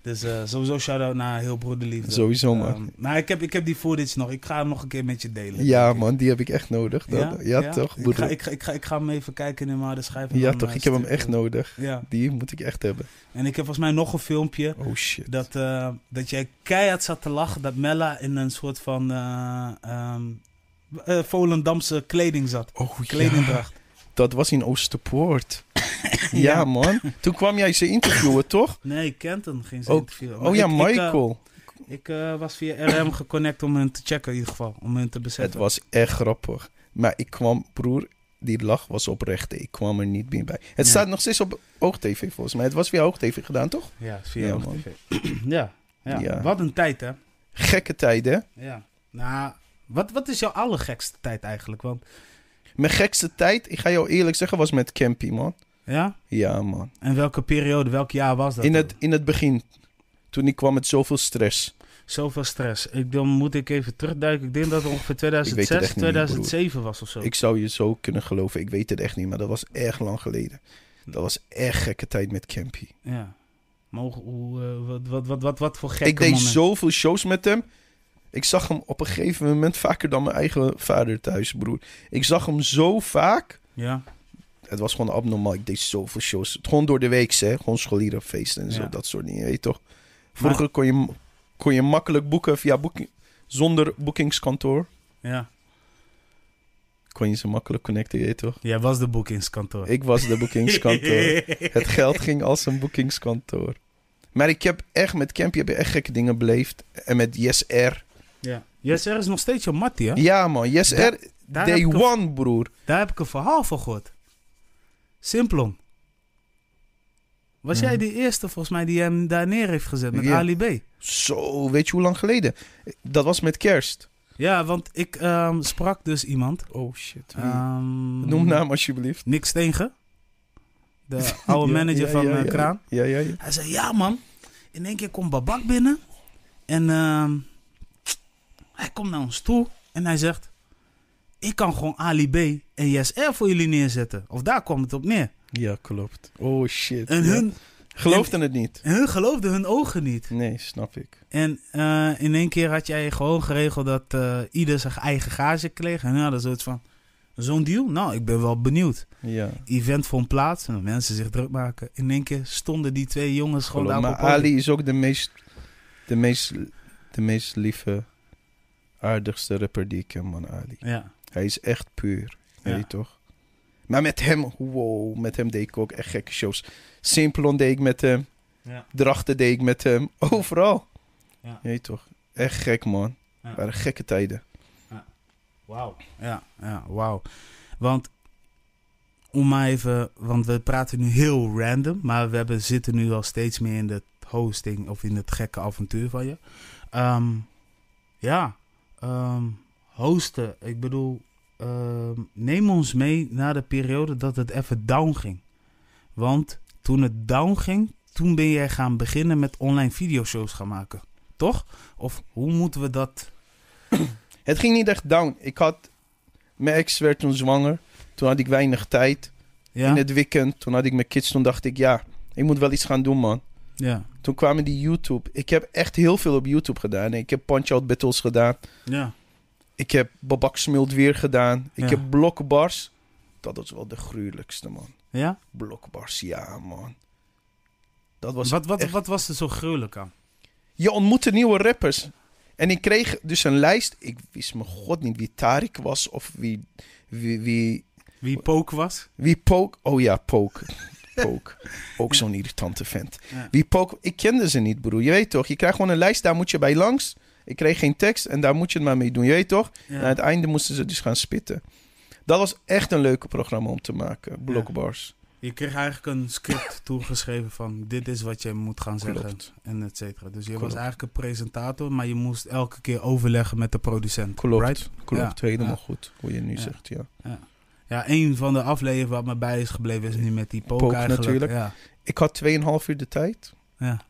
dus eh, sowieso shout-out naar Heel Broederliefde. Sowieso, ehm, man. maar ik heb, ik heb die footage nog. Ik ga hem nog een keer met je delen. Ja, man, die heb ik echt nodig. Dat, ja? toch? Ik ga, ik, ga, ik, ga, ik ga hem even kijken in mijn de schijf. Ja, toch? Eh, ik heb hem echt nodig. Ja. Die moet ik echt hebben. En ik heb volgens mij nog een filmpje. Oh, shit. Dat, eh, dat jij keihard zat te lachen dat Mella in een soort van... Uh, Volendamse kleding zat. Oh, Kledingdracht. Dat was in Oosterpoort. ja, man. Toen kwam jij ze interviewen, toch? Nee, Kenton ging ze interviewen. oh ja, eh, Michael. Ik, eh, was via RM geconnect om hen te checken in ieder geval. Om hem te bezetten. Het was echt grappig. Maar ik kwam, broer, die lach was oprecht. Ik kwam er niet meer bij. Het staat nog steeds op OogTV volgens mij. Het was via OogTV gedaan, toch? Ja, via ja, OogTV. ja, ja. wat een tijd, hè? Gekke tijden. Ja. Nou, wat, wat is jouw allergekste tijd eigenlijk? Want mijn gekste tijd, ik ga jou eerlijk zeggen, was met Campy, man. Ja? Ja, man. En welke periode, welk jaar was dat? In het, in het begin. Toen ik kwam met zoveel stress. Zoveel stress. Ik, dan moet ik even terugduiken. Ik denk dat het ongeveer 2006, 2007 was of zo. Ik zou je zo kunnen geloven. Ik weet het echt niet, maar dat was erg lang geleden. Dat was echt gekke tijd met Campy. Ja. Maar eh, wat, wat, wat, wat, voor gekke Ik deed zoveel shows met hem. Ik zag hem op een gegeven moment vaker dan mijn eigen vader thuis, broer. Ik zag hem zo vaak. Ja. Het was gewoon abnormaal. Ik deed zoveel shows. Gewoon door de week, hè. Gewoon scholierenfeesten en zo. Dat soort dingen, weet toch? Vroeger kon, je, kon je makkelijk boeken via boeking... Zonder boekingskantoor. Ja. Kon je ze makkelijk connecten, weet toch? Jij was de boekingskantoor. Ik was de boekingskantoor. het geld ging als een boekingskantoor. Maar ik heb echt met Campy heb echt gekke dingen beleefd. En met Yes r ja. Er is nog steeds je mattie, hè? Ja, man. JSR, day one, broer. Daar heb ik een verhaal van gehoord. Simplon. Was jij die eerste, volgens mij, die hem daar neer heeft gezet met Ali B? Zo, weet je hoe lang geleden? Dat was met kerst. Ja, want ik ehm, sprak dus iemand. Oh shit. Ehm, Noem naam alsjeblieft. Nick Stegen. De oude manager van uh, Kraan. Ja, ja, ja. Hij zei, ja man, in één keer komt Babak binnen. En... Ehm, hij komt naar ons toe en hij zegt: Ik kan gewoon Ali B en JSR voor jullie neerzetten. Of daar kwam het op neer. Ja, klopt. Oh shit. En hun. Geloofden het niet. En hun geloofden hun ogen niet. Nee, snap ik. En eh, in één keer had jij gewoon geregeld dat uh, ieder zijn eigen gage kreeg. En nou, dat is van. Zo'n deal? Nou, ik ben wel benieuwd. Ja. Event vond plaats en mensen zich druk maken. In één keer stonden die twee jongens gewoon Geloof, daar Maar Ali is ook de meest, de meest, de meest lieve aardigste rapper die ik ken, man Ali. Ja. Hij is echt puur, weet je toch? Maar met hem, wow, met hem deed ik ook echt gekke shows. Simplon deed ik met hem. Ja. Drachten deed ik met hem. Overal. Ja. je toch. Echt gek, man. Ja. waren gekke tijden. Ja. Wauw. Ja, ja, wauw. Want om maar even, want we praten nu heel random, maar we hebben, zitten nu al steeds meer in de hosting of in het gekke avontuur van je. Ehm, ja, um, hosten. Ik bedoel, ehm, neem ons mee naar de periode dat het even down ging. Want toen het down ging, toen ben jij gaan beginnen met online videoshows gaan maken. Toch? Of hoe moeten we dat... Het ging niet echt down. Ik had... Mijn ex werd toen zwanger. Toen had ik weinig tijd. In het weekend, toen had ik mijn kids. Toen dacht ik, ja, ik moet wel iets gaan doen, man. Ja. Toen kwamen die YouTube. Ik heb echt heel veel op YouTube gedaan. Ik heb punch-out battles gedaan. Ja. Ik heb Babak Smilt weer gedaan. Ik heb blokbars. Dat was wel de gruwelijkste, man. Ja? Blokbars, ja, man. Dat was wat, wat, wat was er zo gruwelijk aan? Je ontmoette nieuwe rappers. En ik kreeg dus een lijst. Ik wist mijn god niet wie Tarik was of wie... Wie, wie, wie Pook was? Wie Pook? Oh ja, Pook. Ook zo'n irritante vent. Wie Pook, ik kende ze niet, broer. Je weet toch, je krijgt gewoon een lijst, daar moet je bij langs. Ik kreeg geen tekst en daar moet je het maar mee doen. Je weet toch? Na aan het einde moesten ze dus gaan spitten. Dat was echt een leuke programma om te maken, Blockbars. Je kreeg eigenlijk een script toegeschreven van dit is wat je moet gaan zeggen en et cetera. Dus je was eigenlijk een presentator, maar je moest elke keer overleggen met de producent. Klopt, Klopt. Ja. helemaal goed hoe je nu ja. zegt, ja. Ja, een van de afleveringen wat me bij is gebleven is nu met die poker natuurlijk. Ja. Ik had 2,5 uur de tijd. Ja.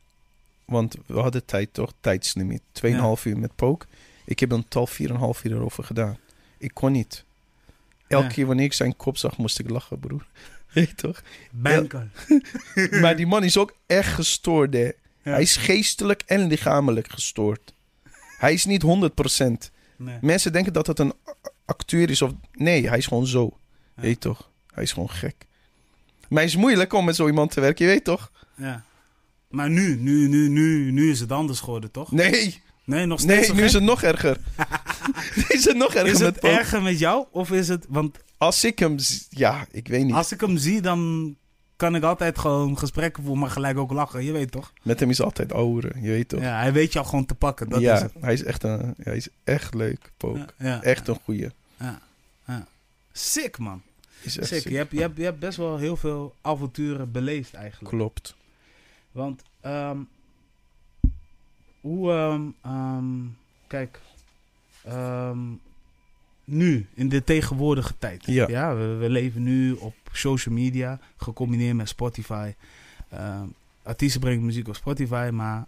Want we hadden tijd toch, tijdslimiet. 2,5 uur met poker Ik heb een tal 4,5 uur erover gedaan. Ik kon niet. Elke keer wanneer ik zijn kop zag, moest ik lachen, broer. Weet toch? Banker. Ja. maar die man is ook echt gestoord, hè. Hij is geestelijk en lichamelijk gestoord. Hij is niet 100%. Mensen denken dat het een acteur is of... Nee, hij is gewoon zo. Je weet toch? Hij is gewoon gek. Maar het is moeilijk om met zo iemand te werken, je weet toch? Ja. Maar nu, nu, nu, nu, nu is het anders geworden, toch? Nee. Nee, nog steeds. Nee, nu is het nog erger. is het nog erger. Is het met erger met jou? Of is het. Want... Als ik hem. Ja, ik weet niet. Als ik hem zie, dan kan ik altijd gewoon gesprekken voeren, maar gelijk ook lachen. Je weet toch? Met hem is altijd ouderen, je weet toch? Ja, hij weet jou gewoon te pakken. Dat ja, is Hij, is echt een, hij is echt leuk, Pook. Ja, ja, echt een goeie. Ja, Sick, man. Is Je, hebt, je, hebt, je hebt best wel heel veel avonturen beleefd eigenlijk. Klopt. Want ehm, hoe, ehm, ehm, kijk, nu, in de tegenwoordige tijd. Ja. ja we, leven nu op social media, gecombineerd met Spotify. artiesten brengen muziek op Spotify, maar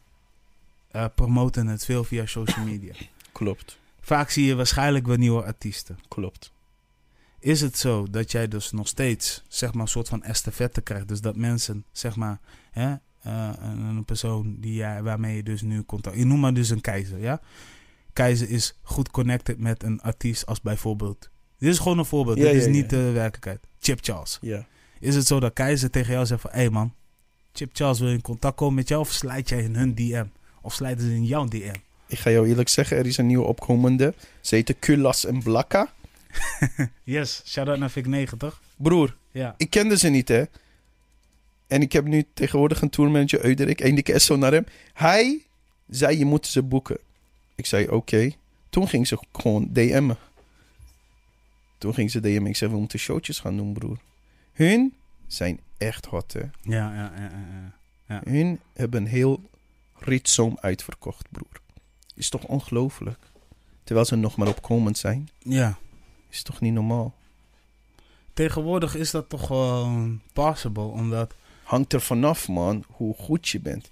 eh, promoten het veel via social media. Klopt. Vaak zie je waarschijnlijk wel nieuwe artiesten. Klopt is het zo dat jij dus nog steeds zeg maar, een soort van estafette krijgt. Dus dat mensen, zeg maar, hè, eh, een, persoon die jij, waarmee je dus nu contact... Je noem maar dus een keizer, ja? Keizer is goed connected met een artiest als bijvoorbeeld... Dit is gewoon een voorbeeld, ja, dit is niet de werkelijkheid. Chip Charles. Ja. Is het zo dat Keizer tegen jou zegt van... Hé hey man, Chip Charles wil in contact komen met jou of slijt jij in hun DM? Of slijten ze in jouw DM? Ik ga jou eerlijk zeggen, er is een nieuwe opkomende. Ze de Kulas en Blakka. yes, shout-out naar Vic 90. Broer, ja. ik kende ze niet, hè. En ik heb nu tegenwoordig een tourmanager, Euderik, en dikke zo naar hem. Hij zei, je moet ze boeken. Ik zei, oké. Toen ging ze gewoon DM'en. Toen ging ze DM'en. Ik zei, we moeten showtjes gaan doen, broer. Hun zijn echt hot, hè. Ja, ja, ja. ja, Hun hebben een heel ritsom uitverkocht, broer. Is toch ongelooflijk? Terwijl ze nog maar opkomend zijn. Ja, is toch niet normaal? Tegenwoordig is dat toch wel possible, omdat... Hangt er vanaf, man, hoe goed je bent.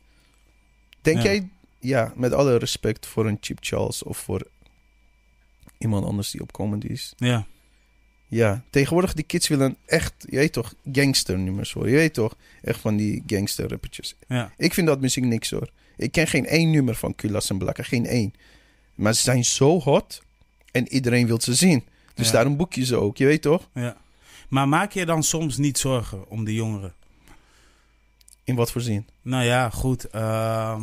Denk jij, ja, met alle respect voor een Chip Charles of voor iemand anders die opkomend is. Ja. Ja, tegenwoordig die kids willen echt, je weet toch, gangsternummers hoor. Je weet toch, echt van die gangster rappertjes. Ja. Ik vind dat muziek niks hoor. Ik ken geen één nummer van Kulas en Blakken, geen één. Maar ze zijn zo hot en iedereen wil ze zien. Dus ja. daarom boek je ze ook, je weet toch? Ja. Maar maak je dan soms niet zorgen om de jongeren? In wat voor zin? Nou ja, goed. Ehm,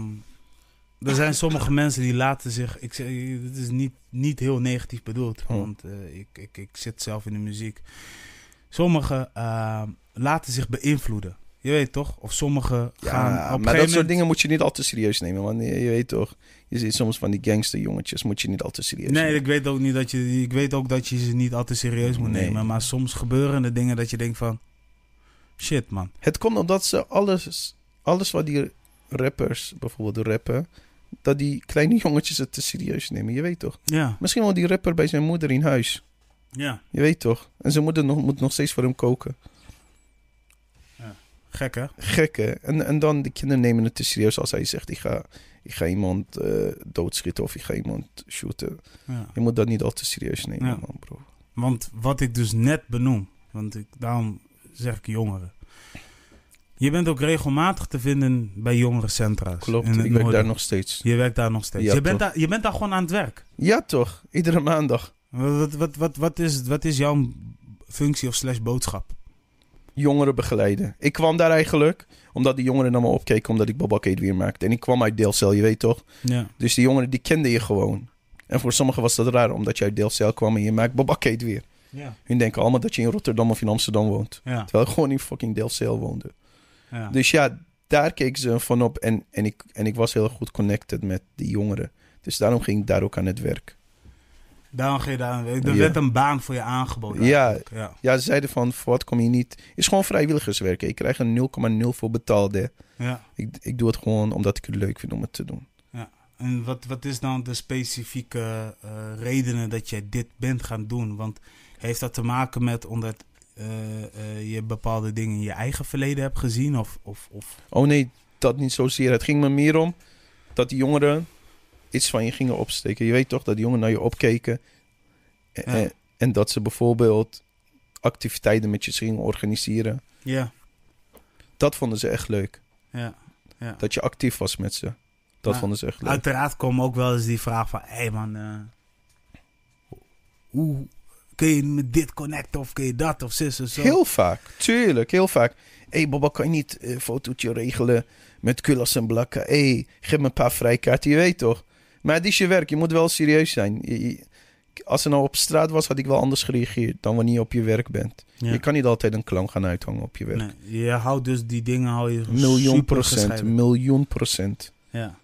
er zijn sommige mensen die laten zich. Ik, zeg, dit is niet, niet heel negatief bedoeld, oh. want eh, ik, ik, ik zit zelf in de muziek. Sommigen ehm, laten zich beïnvloeden. Je weet toch? Of sommigen gaan. Op maar dat soort dingen moet je niet al te serieus nemen, want je weet toch? je ziet soms van die jongetjes moet je niet al te serieus Nee, nemen. ik weet, ook niet dat je, ik weet ook dat je ze niet al te serieus moet nemen. Maar soms gebeuren er dingen dat je denkt van... Shit, man. Het komt omdat ze alles, alles wat die rappers bijvoorbeeld rappen... dat die kleine jongetjes het te serieus nemen. Je weet toch? Ja. Misschien wel die rapper bij zijn moeder in huis. Ja. Je weet toch? En zijn moeder nog, moet nog steeds voor hem koken. Gekke, gekke. En, en dan, de kinderen nemen het te serieus als hij zegt, ik ga, ik ga iemand eh, doodschieten of ik ga iemand shooten. Je moet dat niet al te serieus nemen man bro. Want wat ik dus net benoem, want ik, daarom zeg ik jongeren. Je bent ook regelmatig te vinden bij jongerencentra's. Klopt, ik werk daar nog steeds. Je werkt daar nog steeds. Ja, je, bent daar, je bent daar gewoon aan het werk. Ja, toch? Iedere maandag. Wat, wat, wat, wat, is, wat is jouw functie of slash boodschap? jongeren begeleiden. Ik kwam daar eigenlijk omdat die jongeren naar me opkeken omdat ik Babakade weer maakte. En ik kwam uit Deelcel, je weet toch? Ja. Dus die jongeren die kenden je gewoon. En voor sommigen was dat raar omdat je uit Deelcel kwam en je maakt Babakade weer. Ja. Hun denken allemaal dat je in Rotterdam of in Amsterdam woont. Terwijl ik gewoon in fucking deelcel woonde. Ja. Dus ja, daar keken ze van op. En, en, ik, en ik was heel goed connected met die jongeren. Dus daarom ging ik daar ook aan het werk. Daarom geen Er werd een baan voor je aangeboden. Ja, ja. ja, ze zeiden van, voor wat kom je niet? is gewoon vrijwilligerswerk. Ik krijg een 0,0 voor betaalde. Ja. Ik, ik doe het gewoon omdat ik het leuk vind om het te doen. Ja. En wat, wat is dan de specifieke uh, redenen dat jij dit bent gaan doen? Want heeft dat te maken met omdat eh, eh, je bepaalde dingen in je eigen verleden hebt gezien? Of, of, of... Oh nee, dat niet zozeer. Het ging me meer om dat die jongeren iets van je gingen opsteken. Je weet toch dat die jongen naar je opkeken. En, en dat ze bijvoorbeeld activiteiten met je gingen organiseren. Ja. Dat vonden ze echt leuk. Ja. ja. Dat je actief was met ze. Dat vonden ze echt leuk. Uiteraard kwam ook wel eens die vraag van... Hé hey man, eh, hoe kun je met dit connecten of kun je dat of zus of zo? Heel vaak, tuurlijk, heel vaak. Hé hey, Baba, kan je niet een fotootje regelen met Kulas en Blakken? Hé, hey, geef me een paar vrijkaarten, je weet toch? Maar het is je werk. Je moet wel serieus zijn. als er nou op straat was, had ik wel anders gereageerd dan wanneer je op je werk bent. Je kan niet altijd een clown gaan uithangen op je werk. je houdt dus die dingen hou je Miljoen procent, miljoen procent. Ja.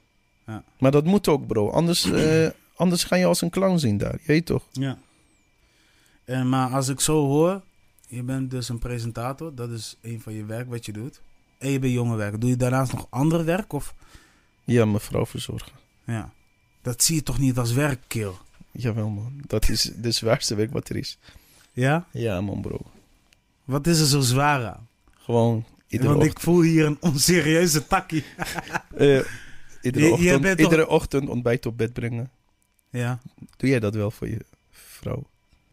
ja. Maar dat moet ook, bro. Anders, eh, anders ga je als een clown zien daar. Je weet toch? Ja. En, maar als ik zo hoor, je bent dus een presentator. Dat is een van je werk wat je doet. En je bent jonge werk. Doe je daarnaast nog ander werk? Of? Ja, mevrouw verzorgen. Ja. Dat zie je toch niet als werk, Jawel, man. Dat is de zwaarste werk wat er is. Ja? Ja, man, bro. Wat is er zo zwaar aan? Gewoon iedere Want ochtend. ik voel hier een onserieuze takkie. Eh, iedere, ochtend, iedere ochtend ontbijt op bed brengen. Ja. Doe jij dat wel voor je vrouw?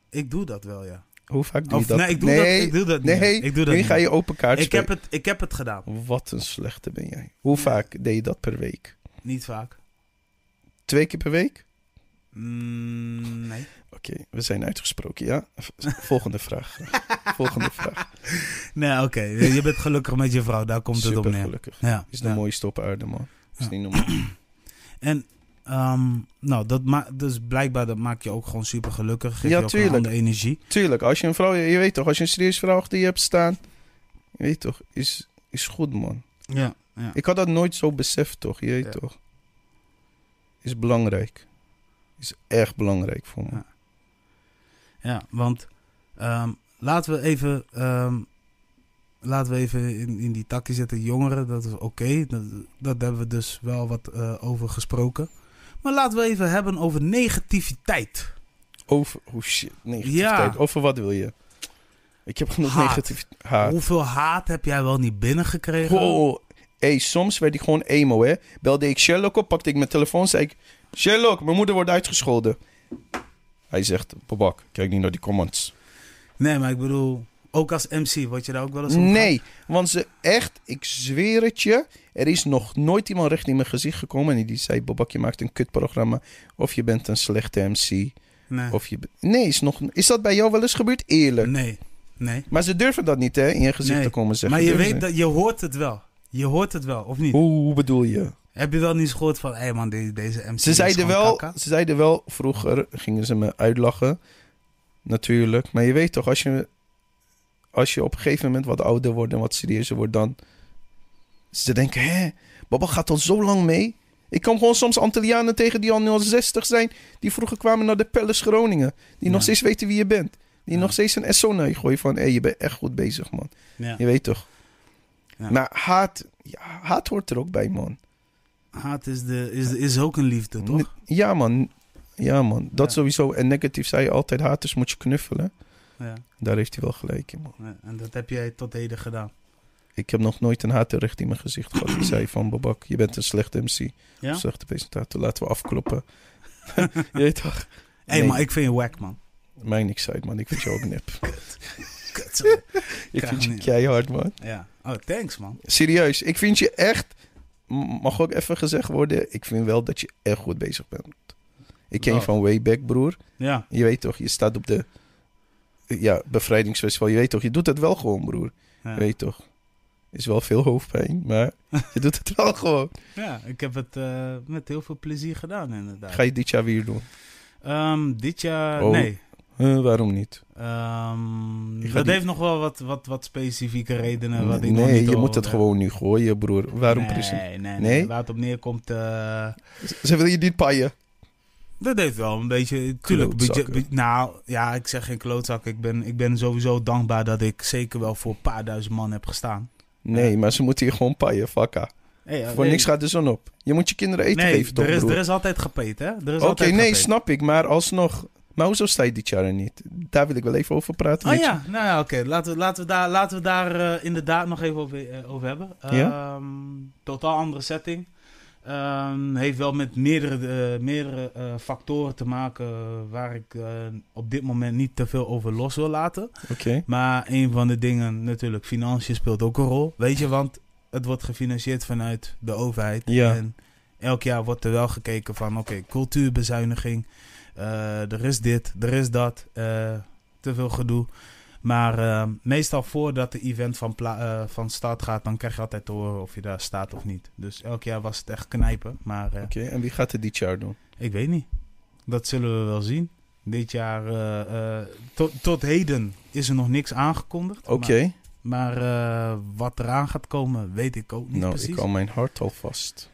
Ik doe dat wel, ja. Hoe vaak doe je dat? Nee, ik doe, dat, ik doe dat niet. ik doe dat nee, ga je open kaart ik heb, het, ik heb het gedaan. Wat een slechte ben jij. Hoe vaak deed je dat per week? Niet vaak twee keer per week? Mm, nee. Oké, we zijn uitgesproken, ja? Volgende vraag. Volgende vraag. Nou, oké. Je bent gelukkig met je vrouw, daar komt het op neer. gelukkig. Ja, is ja. een mooie aarde, man. Is niet normaal. En ehm, nou, dat maakt dus blijkbaar dat maakt je ook gewoon super gelukkig. Geef ja, je ook tuurlijk. energie. Tuurlijk, als je een vrouw, je weet toch, als je een serieus vrouw je hebt staan, je weet toch, is, is goed man. Ja, ja, Ik had dat nooit zo beseft toch, je weet toch is belangrijk. Is erg belangrijk voor me. Ja, want ehm, laten we even, ehm, laten we even in, in die takje zetten. Jongeren, dat is oké. Dat, dat, hebben we dus wel wat uh, over gesproken. Maar laten we even hebben over negativiteit. Over, hoe oh shit, negativiteit. Ja. Over wat wil je? Ik heb nog haat. negativiteit. Haat. Hoeveel haat heb jij wel niet binnengekregen? Oh, Hey, soms werd ik gewoon emo, hè. Belde ik Sherlock op, pakte ik mijn telefoon, zei ik... Sherlock, mijn moeder wordt uitgescholden. Hij zegt, Babak, kijk niet naar die comments. Nee, maar ik bedoel, ook als MC, word je daar ook wel eens op Nee, want ze echt, ik zweer het je... Er is nog nooit iemand recht in mijn gezicht gekomen en die zei... Bobak, je maakt een kutprogramma. Of je bent een slechte MC. Nee. Of je, nee, is, nog, is dat bij jou wel eens gebeurd? Eerlijk. Nee, nee. Maar ze durven dat niet, hè, in je gezicht te komen zeggen. Maar je, weet dat, je hoort het wel. Je hoort het wel, of niet? Hoe, bedoel je? Heb je wel niet gehoord van, hé hey man, deze, deze MC ze zeiden wel, Ze zeiden wel, vroeger gingen ze me uitlachen. Natuurlijk. Maar je weet toch, als je, als je op een gegeven moment wat ouder wordt en wat serieuzer wordt, dan... Ze denken, hè, Baba gaat al zo lang mee. Ik kom gewoon soms Antillianen tegen die al 60 zijn, die vroeger kwamen naar de Palace Groningen. Die nog steeds weten wie je bent. Die nog steeds een SO naar je gooien van, hé, hey, je bent echt goed bezig, man. Je weet toch. Maar haat, haat hoort er ook bij, man. Haat is, de, is, is ook een liefde, toch? Ja, man. Ja, man. Dat sowieso. En negatief zei je altijd, haters moet je knuffelen. Ja. Daar heeft hij wel gelijk in, man. Ja, en dat heb jij tot heden gedaan? Ik heb nog nooit een hater recht in mijn gezicht gehad. Die zei van, Babak, je bent een slechte MC. Ja? Een slechte presentator. Laten we afkloppen. Jeetje. toch? Hé, hey, maar ik vind je wack, man. Mijn niks uit, man. Ik vind je ook nep. ik vind je keihard, man. Ja. Oh, thanks, man. Serieus, ik vind je echt... Mag ook even gezegd worden, ik vind wel dat je echt goed bezig bent. Ik ken je oh. van Wayback, broer. Ja. Je weet toch, je staat op de ja, bevrijdingsfestival. Je weet toch, je doet het wel gewoon, broer. Je weet toch. Is wel veel hoofdpijn, maar je doet het wel gewoon. Ja, ik heb het eh, met heel veel plezier gedaan, inderdaad. Ga je dit jaar weer doen? Ehm, dit jaar, oh. nee waarom niet? Ehm, dat heeft nog wel wat, wat, wat specifieke redenen. Wat nee, ik nee je moet het gewoon nu gooien, broer. Waarom precies? Nee, nee, nee, Waar het op neerkomt. Eh, ze willen je niet paaien. Dat heeft wel een beetje. Tuurlijk, budget, nou ja, ik zeg geen klootzak. Ik ben, ik ben sowieso dankbaar dat ik zeker wel voor een paar duizend man heb gestaan. Nee, eh. maar ze moeten je gewoon paaien, fakka. voor niks gaat er zon op. Je moet je kinderen eten geven, toch? Er is, er is altijd gepeet, hè? Oké, nee, snap ik. Maar alsnog, maar hoezo sta je dit jaar niet? Daar wil ik wel even over praten. Oh ja, nou ja, oké. Laten, we, laten we daar, laten we daar uh, inderdaad nog even over, eh, over hebben. Ja? Ehm, totaal andere setting. Ehm, heeft wel met meerdere, eh, meerdere factoren te maken waar ik op dit moment niet te veel over los wil laten. Oké. Maar een van de dingen natuurlijk, financiën speelt ook een rol. Weet je, want het wordt gefinancierd vanuit de overheid. Ja. En elk jaar wordt er wel gekeken van, oké, cultuurbezuiniging. Eh, er is dit, er is dat. Eh, te veel gedoe. Maar eh, meestal voordat de event van, uh, van start gaat, dan krijg je altijd te horen of je daar staat of niet. Dus elk jaar was het echt knijpen. Maar, Oké, en wie gaat het dit jaar doen? Ik weet niet. Dat zullen we wel zien. Dit jaar, tot, tot heden is er nog niks aangekondigd. Oké. Maar, wat eraan gaat komen, weet ik ook niet precies. Nou, ik hou mijn hart al vast.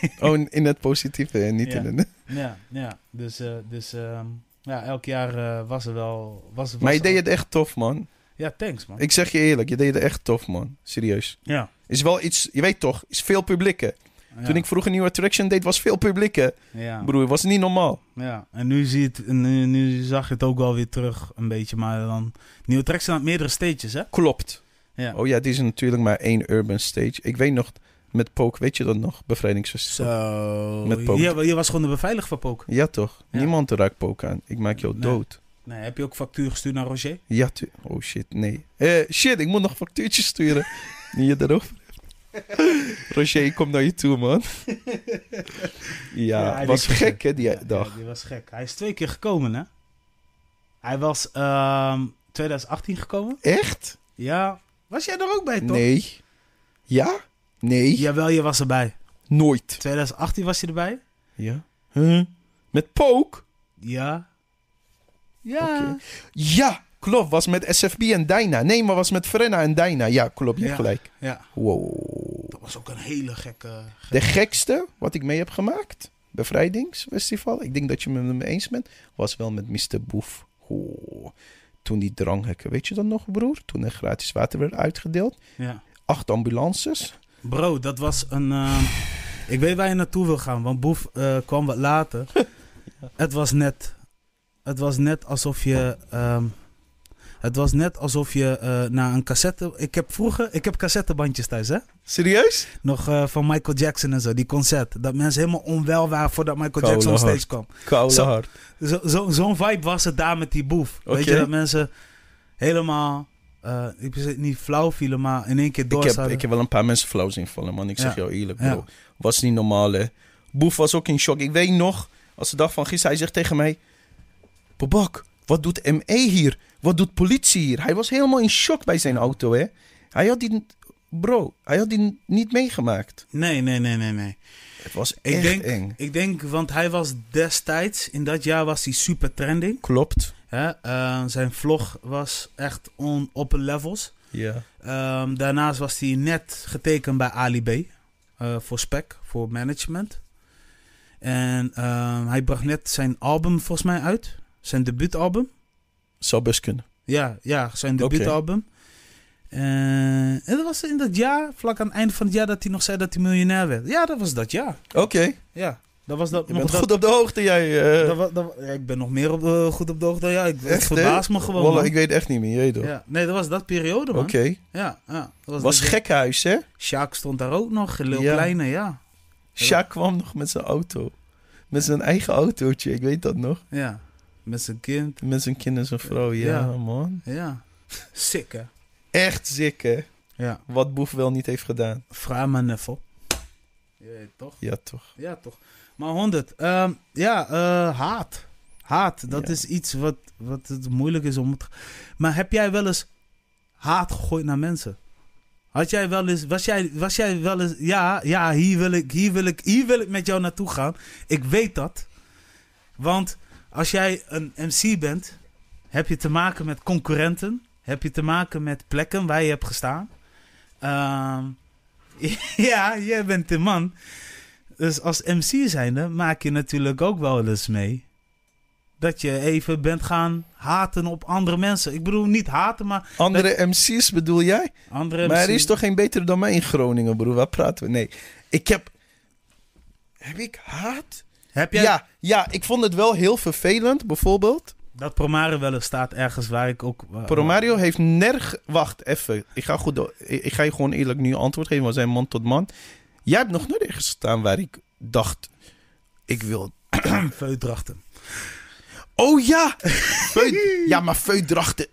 oh, in het positieve en niet in het... ja, ja, dus, eh, dus ehm, ja, elk jaar eh, was er wel... Was, was maar je deed het echt tof, man. Ja, thanks, man. Ik zeg je eerlijk, je deed het echt tof, man. Serieus. Ja. Is wel iets, je weet toch, is veel publieken. Toen ik vroeger nieuwe attraction deed, was veel publieken. Ja. Broer, was niet normaal. Ja, en nu, zie het, nu, zag je het ook wel weer terug, een beetje. Maar dan, nieuwe attraction had meerdere stages, hè? Klopt. Ja. Oh ja, het is natuurlijk maar één urban stage. Ik weet nog, met Pook, weet je dat nog? Bevrijdingsfestival. Met Pook. Je, was gewoon de beveiliger van Pook. Ja, toch? Niemand raakt Pook aan. Ik maak jou dood. Nee, heb je ook factuur gestuurd naar Roger? Ja, tu Oh shit, nee. Eh, shit, ik moet nog factuurtjes sturen. Niet je ook? Roger, ik kom naar je toe, man. ja, ja was gek, hè, die dag. die was gek. Hij is twee keer gekomen, hè? Hij was 2018 ehm, gekomen. Echt? Ja. Was jij er ook bij, toch? Nee. Ja? Nee. Jawel, je was erbij. Nooit. 2018 was je erbij? Ja. Huh? Met Pook? Ja. Ja. Ja, klopt. Was met SFB en Dyna. Nee, maar was met Frenna en Dyna. Ja, klopt. Je gelijk. Ja. Wow. Dat was ook een hele gekke, De gekste wat ik mee heb gemaakt bevrijdingsfestival. Ik denk dat je het met me eens bent. Was wel met Mr. Boef. Oh, toen die dranghekken. Weet je dat nog, broer? Toen er gratis water werd uitgedeeld. Ja. Acht ambulances. Bro, dat was een. Eh, ik weet waar je naartoe wil gaan, want Boef eh, kwam wat later. Het was net. Het was net alsof je. Ehm, het was net alsof je uh, naar een cassette. Ik heb vroeger. Ik heb cassettebandjes thuis, hè? Serieus? Nog van Michael Jackson en zo, die concert. Dat mensen helemaal onwel waren voordat Michael Jackson steeds kwam. Koude zo, hard. Zo'n zo, vibe was het daar met die boef. Weet je, dat mensen helemaal uh, ik niet flauw vielen, maar in één keer door. Ik heb, ik heb wel een paar mensen flauw zien vallen, man. Ik zeg jou eerlijk, bro. Was niet normaal, hè. Boef was ook in shock. Ik weet nog, als de dag van gisteren, hij zegt tegen mij... Babak, wat doet ME hier? Wat doet politie hier? Hij was helemaal in shock bij zijn auto, hè. Hij had die... Bro, hij had die niet meegemaakt. Nee, nee, nee, nee, nee. Het was echt ik denk, eng. Ik denk, want hij was destijds, in dat jaar was hij super trending. Klopt. Eh, zijn vlog was echt on, open levels. Ja. Ehm, daarnaast was hij net getekend bij Ali B. Eh, voor spec, voor management. En ehm, hij bracht net zijn album volgens mij uit. Zijn debuutalbum. Zou best kunnen. Ja, ja zijn debuutalbum. Okay. Eh, en dat was in dat jaar, vlak aan het einde van het jaar, dat hij nog zei dat hij miljonair werd. Ja, dat was dat jaar. Oké. Ja. Dat was dat, je goed op de hoogte, jij. Eh. Dat dat, ik ben nog meer op, goed op de hoogte dan jij. Ik, verbaas me gewoon. ik weet echt niet meer, jeetje ja. Nee, dat was dat periode, man. Oké. Ja, ja, Dat was, was gekhuis, hè? Sjaak stond daar ook nog, Heel ja. Kleine, ja. Sjaak kwam nog met zijn auto. Met zijn eigen autootje, ik weet dat nog. Ja, met zijn kind. Met zijn kind en zijn vrouw, ja, man. Ja, Sikke. Echt sikke. Ja. Wat Boef wel niet heeft gedaan. Vraag maar Neffel. Ja, toch? Ja, toch. Ja, toch. Maar 100. Ehm, ja, eh, haat. Haat, dat is iets wat, wat het moeilijk is om. Te... Maar heb jij wel eens haat gegooid naar mensen? Had jij wel eens, was jij, was jij wel eens, ja, ja, hier wil, ik, hier, wil ik, hier wil ik met jou naartoe gaan. Ik weet dat. Want als jij een MC bent, heb je te maken met concurrenten. Heb je te maken met plekken waar je hebt gestaan. Ehm, ja, jij bent de man dus als MC zijnde maak je natuurlijk ook wel eens mee dat je even bent gaan haten op andere mensen. Ik bedoel, niet haten, maar... Andere MC's bedoel jij? Andere Maar er is toch geen beter dan mij in Groningen, broer? Waar praten we? Nee. Ik heb... Heb ik haat? Heb jij... Ja, ja, ik vond het wel heel vervelend, bijvoorbeeld. Dat Promario wel eens staat ergens waar ik ook... Promario heeft nergens. Wacht, even. Ik ga, goed... ik ga je gewoon eerlijk nu antwoord geven, We zijn man tot man. Jij hebt nog nooit ergens gestaan waar ik dacht, ik wil... Veudrachten. Oh ja! Veud... ja, maar veudrachten...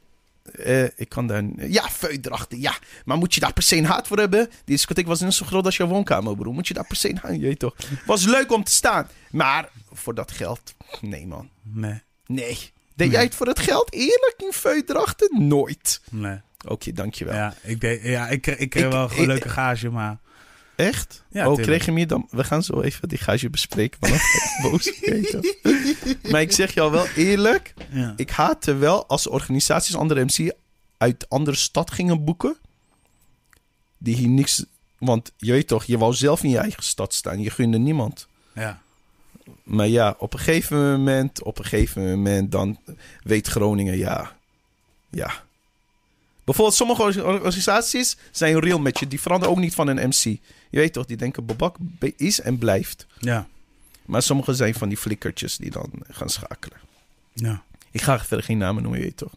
Eh, ik kan daar... Ja, veudrachten, ja. Maar moet je daar per se een haat voor hebben? Die discotheek was net zo groot als je woonkamer, broer. Moet je daar per se een haat... Jeet toch. Was leuk om te staan. Maar voor dat geld... Nee, man. Nee. Nee. Deed jij het voor het geld eerlijk in veudrachten? Nooit. Nee. Oké, dankjewel. Ja, ik, deed, ja, ik, kreeg ik, wel een leuke gage, maar... Echt? Ja, oh, kreeg je meer dan... We gaan zo even die gage bespreken. Maar ik zeg jou wel eerlijk. Ja. Ik haatte wel als organisaties andere MC uit andere stad gingen boeken. Die hier niks... Want je weet toch, je wou zelf in je eigen stad staan. Je gunde niemand. Ja. Maar ja, op een gegeven moment... Op een gegeven moment dan weet Groningen ja. Ja Bijvoorbeeld sommige organisaties zijn real met je. Die veranderen ook niet van een MC. Je weet toch, die denken Bobak is en blijft. Ja. Maar sommige zijn van die flikkertjes die dan gaan schakelen. Ja. Ik ga verder geen namen noemen, je weet toch.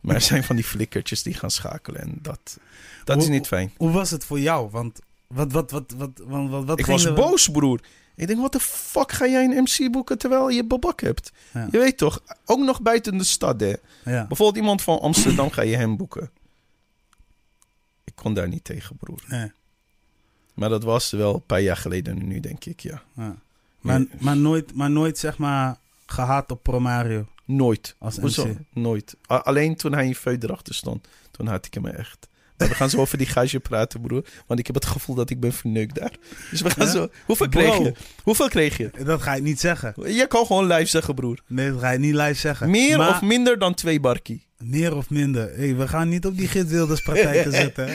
Maar er zijn van die flikkertjes die gaan schakelen. En dat, dat is niet fijn. Hoe was het voor jou? Want wat, wat, wat, wat, wat, wat, wat Ik was boos, broer. Ik denk, wat de fuck ga jij een MC boeken terwijl je babak hebt? Je weet toch, ook nog buiten de stad, hè? Ja. Bijvoorbeeld iemand van Amsterdam ga je hem boeken. Ik kon daar niet tegen, broer. Nee. Maar dat was wel een paar jaar geleden nu, denk ik, ja. ja. Maar, maar, nooit, maar nooit, zeg maar, gehaat op Promario? Nooit. Als MC? Nooit. alleen toen hij in Veu erachter stond, toen had ik hem echt we gaan zo over die gage praten, broer. Want ik heb het gevoel dat ik ben verneukt daar. Dus we gaan zo... Hoeveel kreeg je? Hoeveel kreeg je? Dat ga ik niet zeggen. Je kan gewoon live zeggen, broer. Nee, dat ga ik niet live zeggen. Meer of minder dan twee barkie? Meer of minder. Hey, we gaan niet op die gidswilderspraktijken zitten.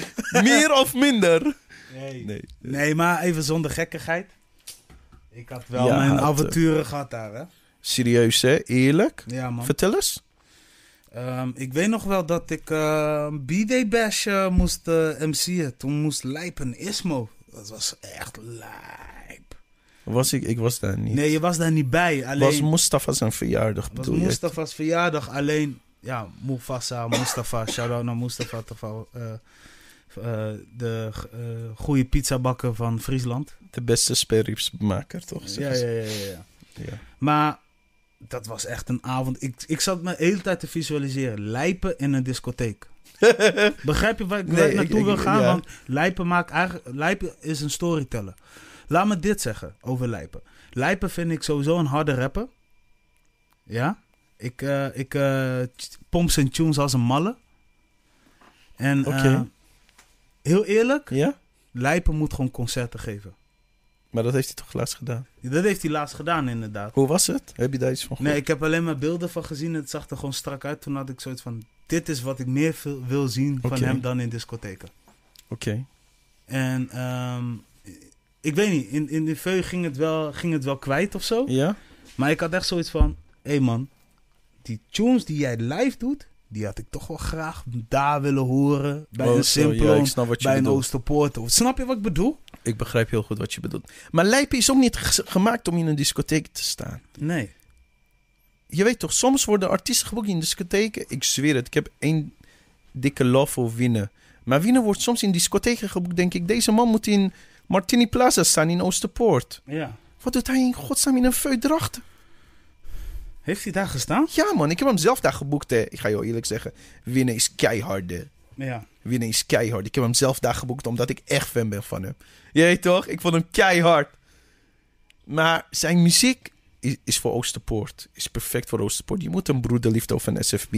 Meer of minder? Nee. nee. Nee, maar even zonder gekkigheid. Ik had wel mijn eh, avonturen gehad daar, hè? Serieus, hè? Eerlijk? Ja, man. Vertel eens. Ehm, ik weet nog wel dat ik uh, B-Day Bash eh, moest uh, eh, MC'en. Toen moest Lijpen Ismo. Dat was echt lijp. Was ik, ik was daar niet. Nee, je was daar niet bij. Alleen, was Mustafa zijn verjaardag bedoel was Mustafa's verjaardag. Alleen, ja, Mufasa, Mustafa. Shout-out naar Mustafa. de goede pizzabakker van Friesland. De beste speerriepsmaker, toch? ja, ja, ja, ja. ja. Maar dat was echt een avond. Ik, ik zat me de hele tijd te visualiseren. Lijpen in een discotheek. Begrijp je waar ik, nee, naartoe wil gaan? Want Lijpen, maakt eigenlijk, Lijpen is een storyteller. Laat me dit zeggen over Lijpen. Lijpen vind ik sowieso een harde rapper. Ja? Ik, uh, ik uh, eh, pomp zijn tunes als een malle. En eh, heel eerlijk, ja? Lijpen moet gewoon concerten geven. Maar dat heeft hij toch laatst gedaan? Dat heeft hij laatst gedaan, inderdaad. Hoe was het? Heb je daar iets van gehoord? Nee, ik heb alleen maar beelden van gezien. Het zag er gewoon strak uit. Toen had ik zoiets van: dit is wat ik meer wil zien van hem dan in discotheken. Oké. En ehm, ik weet niet, in, in de veu ging het, wel, ging het wel kwijt of zo. Ja. Maar ik had echt zoiets van: hé hey man, die tunes die jij live doet, die had ik toch wel graag daar willen horen. Bij oh, een Simplon, bij een Oosterpoort. snap je wat ik bedoel? Ik begrijp heel goed wat je bedoelt. Maar lijpen is ook niet gemaakt om in een discotheek te staan. Nee. Je weet toch, soms worden artiesten geboekt in discotheken. Ik zweer het, ik heb één dikke love voor Winnen. Maar Winnen wordt soms in discotheken geboekt, denk ik. Deze man moet in Martini Plaza staan in Oosterpoort. Ja. Wat doet hij in godsnaam in een feudracht? Heeft hij daar gestaan? Ja, man. Ik heb hem zelf daar geboekt, Ik ga je eerlijk zeggen. Winnen is keiharde ja. Winning is keihard. Ik heb hem zelf daar geboekt omdat ik echt fan ben van hem. Jee toch? Ik vond hem keihard. Maar zijn muziek is, voor Oosterpoort. Is perfect voor Oosterpoort. Je moet een broederliefde of een SFB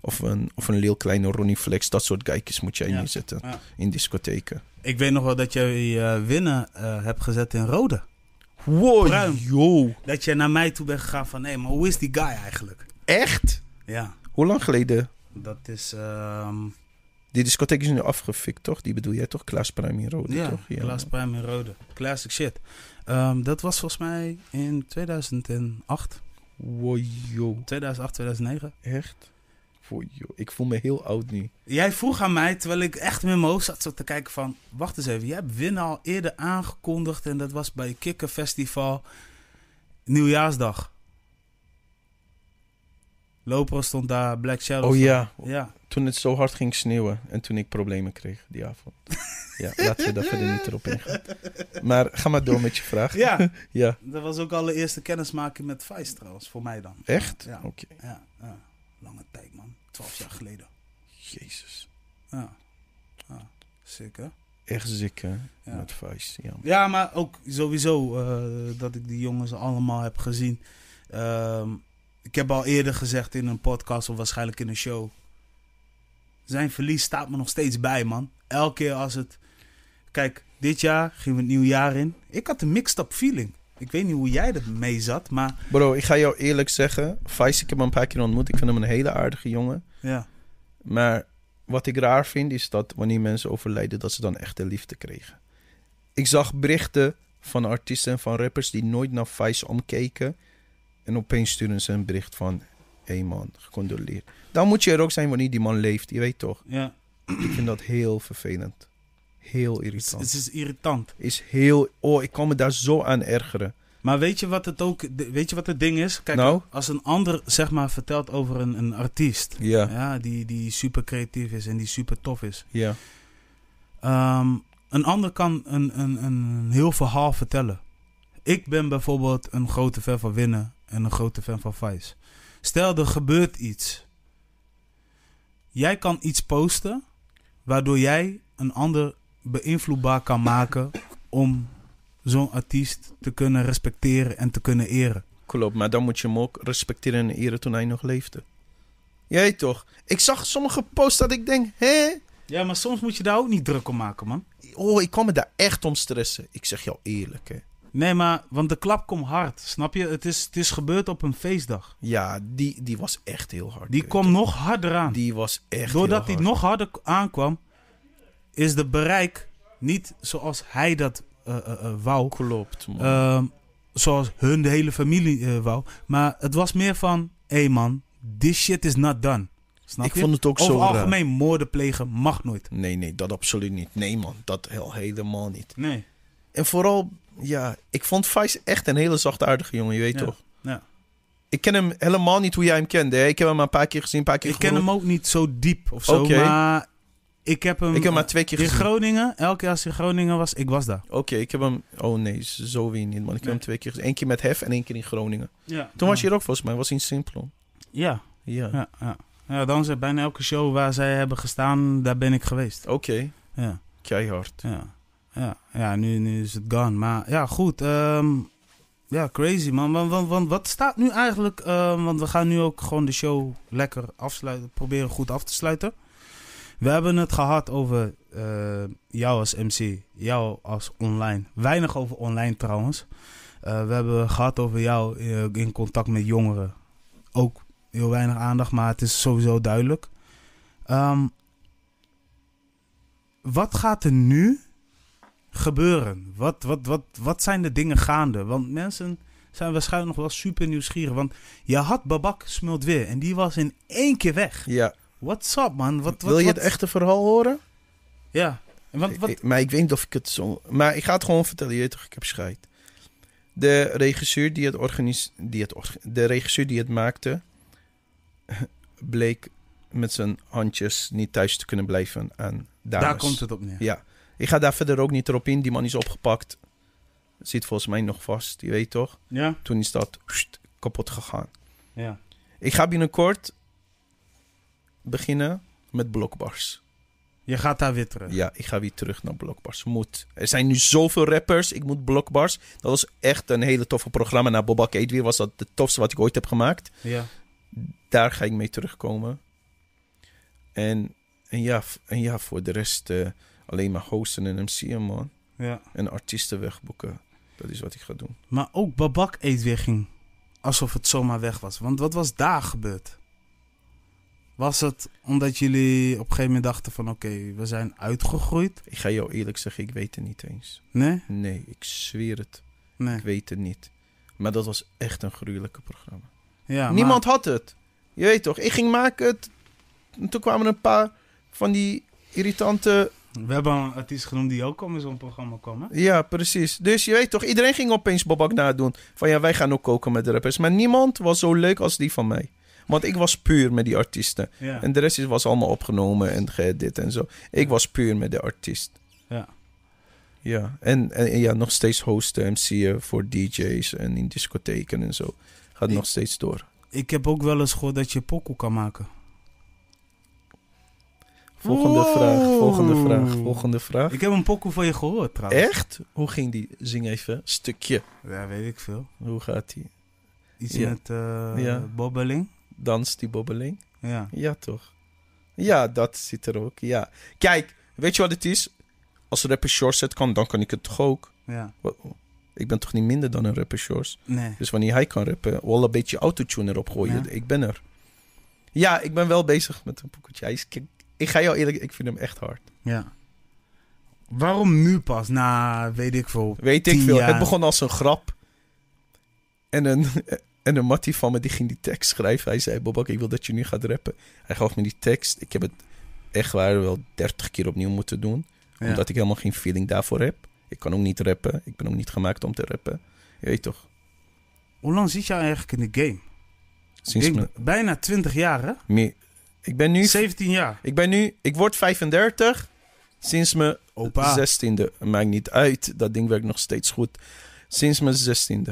of een, of een heel Kleine Ronnie Flex. Dat soort geikjes moet jij ja. neerzetten in discotheken. Ik weet nog wel dat jij uh, winnen uh, hebt gezet in Rode. Wow, joh! Dat jij naar mij toe bent gegaan van... Hé, maar hoe is die guy eigenlijk? Echt? Ja. Hoe lang geleden? Dat is... Ehm, die discotheek is nu afgefikt, toch? Die bedoel jij toch? Klaas Prime in Rode, ja, toch? Ja, Klaas Prime in Rode. Classic shit. Ehm, dat was volgens mij in 2008. Wojo. 2008, 2009. Echt? Wojo. Ik voel me heel oud nu. Jij vroeg aan mij, terwijl ik echt met mijn hoofd zat te kijken van... Wacht eens even, jij hebt Win al eerder aangekondigd en dat was bij Kikker Festival Nieuwjaarsdag. Lopro stond daar, Black Shadow. Oh ja. ja. Toen het zo hard ging sneeuwen en toen ik problemen kreeg die avond. ja, laten we daar verder niet erop ingaan. Maar ga maar door met je vraag. ja. ja. Dat was ook allereerste kennismaking met Vice trouwens, voor mij dan. Echt? Ja. Oké. Ja, Lange tijd man. Twaalf jaar geleden. Jezus. Ja. ja. Zeker. Echt zeker Ja. Met Vice. Ja. ja, maar ook sowieso eh, dat ik die jongens allemaal heb gezien. Ehm, ik heb al eerder gezegd in een podcast of waarschijnlijk in een show. Zijn verlies staat me nog steeds bij, man. Elke keer als het. Kijk, dit jaar gingen we het nieuwe jaar in. Ik had een mixed-up feeling. Ik weet niet hoe jij ermee zat, maar. Bro, ik ga jou eerlijk zeggen. Vice, ik heb hem een paar keer ontmoet. Ik vind hem een hele aardige jongen. Ja. Maar wat ik raar vind is dat wanneer mensen overlijden, dat ze dan echte liefde kregen. Ik zag berichten van artiesten en van rappers die nooit naar Vice omkeken en opeens sturen ze een bericht van: hé hey man, gecondoleerd. Dan moet je er ook zijn wanneer die man leeft, je weet toch? Ja. Ik vind dat heel vervelend. Heel irritant. Het is irritant. Is heel. Oh, ik kan me daar zo aan ergeren. Maar weet je wat het ook. Weet je wat het ding is? Kijk, nou? als een ander zeg maar vertelt over een, een artiest. Ja. die, die super creatief is en die super tof is. Ja. Ehm, een ander kan een, een, een heel verhaal vertellen. Ik ben bijvoorbeeld een grote fan van Winnen en een grote fan van Vice. Stel, er gebeurt iets. Jij kan iets posten waardoor jij een ander beïnvloedbaar kan maken om zo'n artiest te kunnen respecteren en te kunnen eren. Klopt, maar dan moet je hem ook respecteren en eren toen hij nog leefde. Jij toch? Ik zag sommige posts dat ik denk, hè? Ja, maar soms moet je daar ook niet druk om maken, man. Oh, ik kwam me daar echt om stressen. Ik zeg jou eerlijk, hè. Nee, maar want de klap komt hard, snap je? Het is, het is gebeurd op een feestdag. Ja, die, die was echt heel hard. Die kwam nog harder aan. Die was echt Doordat die nog harder aankwam, is de bereik niet zoals hij dat uh, uh, wou. Klopt, ehm, zoals hun de hele familie wou. Maar het was meer van, hé hey man, this shit is not done. Snap ik je? vond het ook Over zo algemeen, raar. moorden plegen mag nooit. Nee, nee, dat absoluut niet. Nee, man, dat helemaal niet. Nee. En vooral ja, ik vond Vice echt een hele zachtaardige jongen, je weet toch? Ja. Ik ken hem helemaal niet hoe jij hem kende. Ik heb hem een paar keer gezien, een paar keer Ik ken hem ook niet zo diep of zo, okay. maar ik heb hem... Ik heb hem maar twee keer in gezien. In Groningen, elke keer als hij in Groningen was, ik was daar. Oké, ik heb hem... Oh nee, zo weer niet, man. Ik heb hem twee keer gezien. Eén keer met Hef en één keer in Groningen. Ja. Toen was je er ook volgens mij, was hij in Simplon. Ja. Ja. ja, ja. ja dan zijn bijna elke show waar zij hebben gestaan, daar ben ik geweest. Oké. Ja. Keihard. Ja ja, ja nu, is het gone. Maar ja, goed. Ehm, ja, crazy man. Want, wat staat nu eigenlijk... Ehm, want we gaan nu ook gewoon de show lekker afsluiten. Proberen goed af te sluiten. We hebben het gehad over eh, jou als MC. Jou als online. Weinig over online trouwens. Eh, we hebben gehad over jou eh, in contact met jongeren. Ook heel weinig aandacht, maar het is sowieso duidelijk. Ehm, wat gaat er nu gebeuren? Wat, wat, wat, wat zijn de dingen gaande? Want mensen zijn waarschijnlijk nog wel super nieuwsgierig. Want je had Babak smult weer en die was in één keer weg. Ja. What's up, man? Wat, wat Wil je het echte verhaal horen? Ja. wat... maar ik weet niet of ik het zo... Maar ik ga het gewoon vertellen. Je weet toch, ik heb scheid. De regisseur die het, organis... die het de regisseur die het maakte... bleek met zijn handjes niet thuis te kunnen blijven en dames. Daar komt het op neer. Ja. Ik ga daar verder ook niet erop in. Die man is opgepakt. Zit volgens mij nog vast, je weet toch? Ja. Toen is dat kapot gegaan. Ja. Ik ga binnenkort beginnen met blockbars. Je gaat daar weer terug? Ja, ik ga weer terug naar blockbars. Moet. Er zijn nu zoveel rappers. Ik moet blockbars. Dat was echt een hele toffe programma. Na Bobak weer was dat de tofste wat ik ooit heb gemaakt. Ja. Daar ga ik mee terugkomen. En, en, ja, en ja, voor de rest... Eh, alleen maar hosten en MC'en, man. Ja. En artiesten wegboeken. Dat is wat ik ga doen. Maar ook Babak eet Alsof het zomaar weg was. Want wat was daar gebeurd? Was het omdat jullie op een gegeven moment dachten van oké, we zijn uitgegroeid? Ik ga jou eerlijk zeggen, ik weet het niet eens. Nee? Nee, ik zweer het. Nee. Ik weet het niet. Maar dat was echt een gruwelijke programma. Ja, Niemand had het. Je weet toch, ik ging maken. Het... toen kwamen een paar van die irritante we hebben een artiest genoemd die ook al in zo'n programma kwam. Hè? Ja, precies. Dus je weet toch, iedereen ging opeens Babak nadoen. Van ja, wij gaan ook koken met de rappers. Maar niemand was zo leuk als die van mij. Want ik was puur met die artiesten. En de rest is, was allemaal opgenomen en dit en zo. Ik was puur met de artiest. Ja. Ja, en, en ja, nog steeds hosten, eh, en je voor DJ's en in discotheken en zo. Gaat nog steeds door. Ik heb ook wel eens gehoord dat je pokoe kan maken. Volgende vraag, volgende vraag, volgende vraag. Ik heb een pokoe van je gehoord trouwens. Echt? Hoe ging die? Zing even, stukje. Ja, weet ik veel. Hoe gaat die? Iets met eh, bobbeling? Dans die bobbeling? Ja. Ja, toch? Ja, dat zit er ook, ja. Kijk, weet je wat het is? Als een rapper shorts kan, dan kan ik het toch ook? Ja. Ik ben toch niet minder dan een rapper shorts? Nee. Dus wanneer hij kan rappen, wel een beetje autotune erop gooien. Ik ben er. Ja, ik ben wel bezig met een pokoetje. Hij is ik ga jou eerlijk, ik vind hem echt hard. Ja. Waarom nu pas? Na, weet ik veel. Weet ik veel. Het begon als een grap. En een, en een mattie van me die ging die tekst schrijven. Hij zei: Bobak, ik wil dat je nu gaat rappen. Hij gaf me die tekst. Ik heb het echt waar wel dertig keer opnieuw moeten doen. Omdat ik helemaal geen feeling daarvoor heb. Ik kan ook niet rappen. Ik ben ook niet gemaakt om te rappen. Je weet toch? Hoe lang zit jij eigenlijk in de game? Sinds Bijna 20 jaar, Meer, ik ben nu... 17 jaar. Ik ben nu... Ik word 35 sinds mijn Opa. 16e. Maakt niet uit. Dat ding werkt nog steeds goed. Sinds mijn 16e.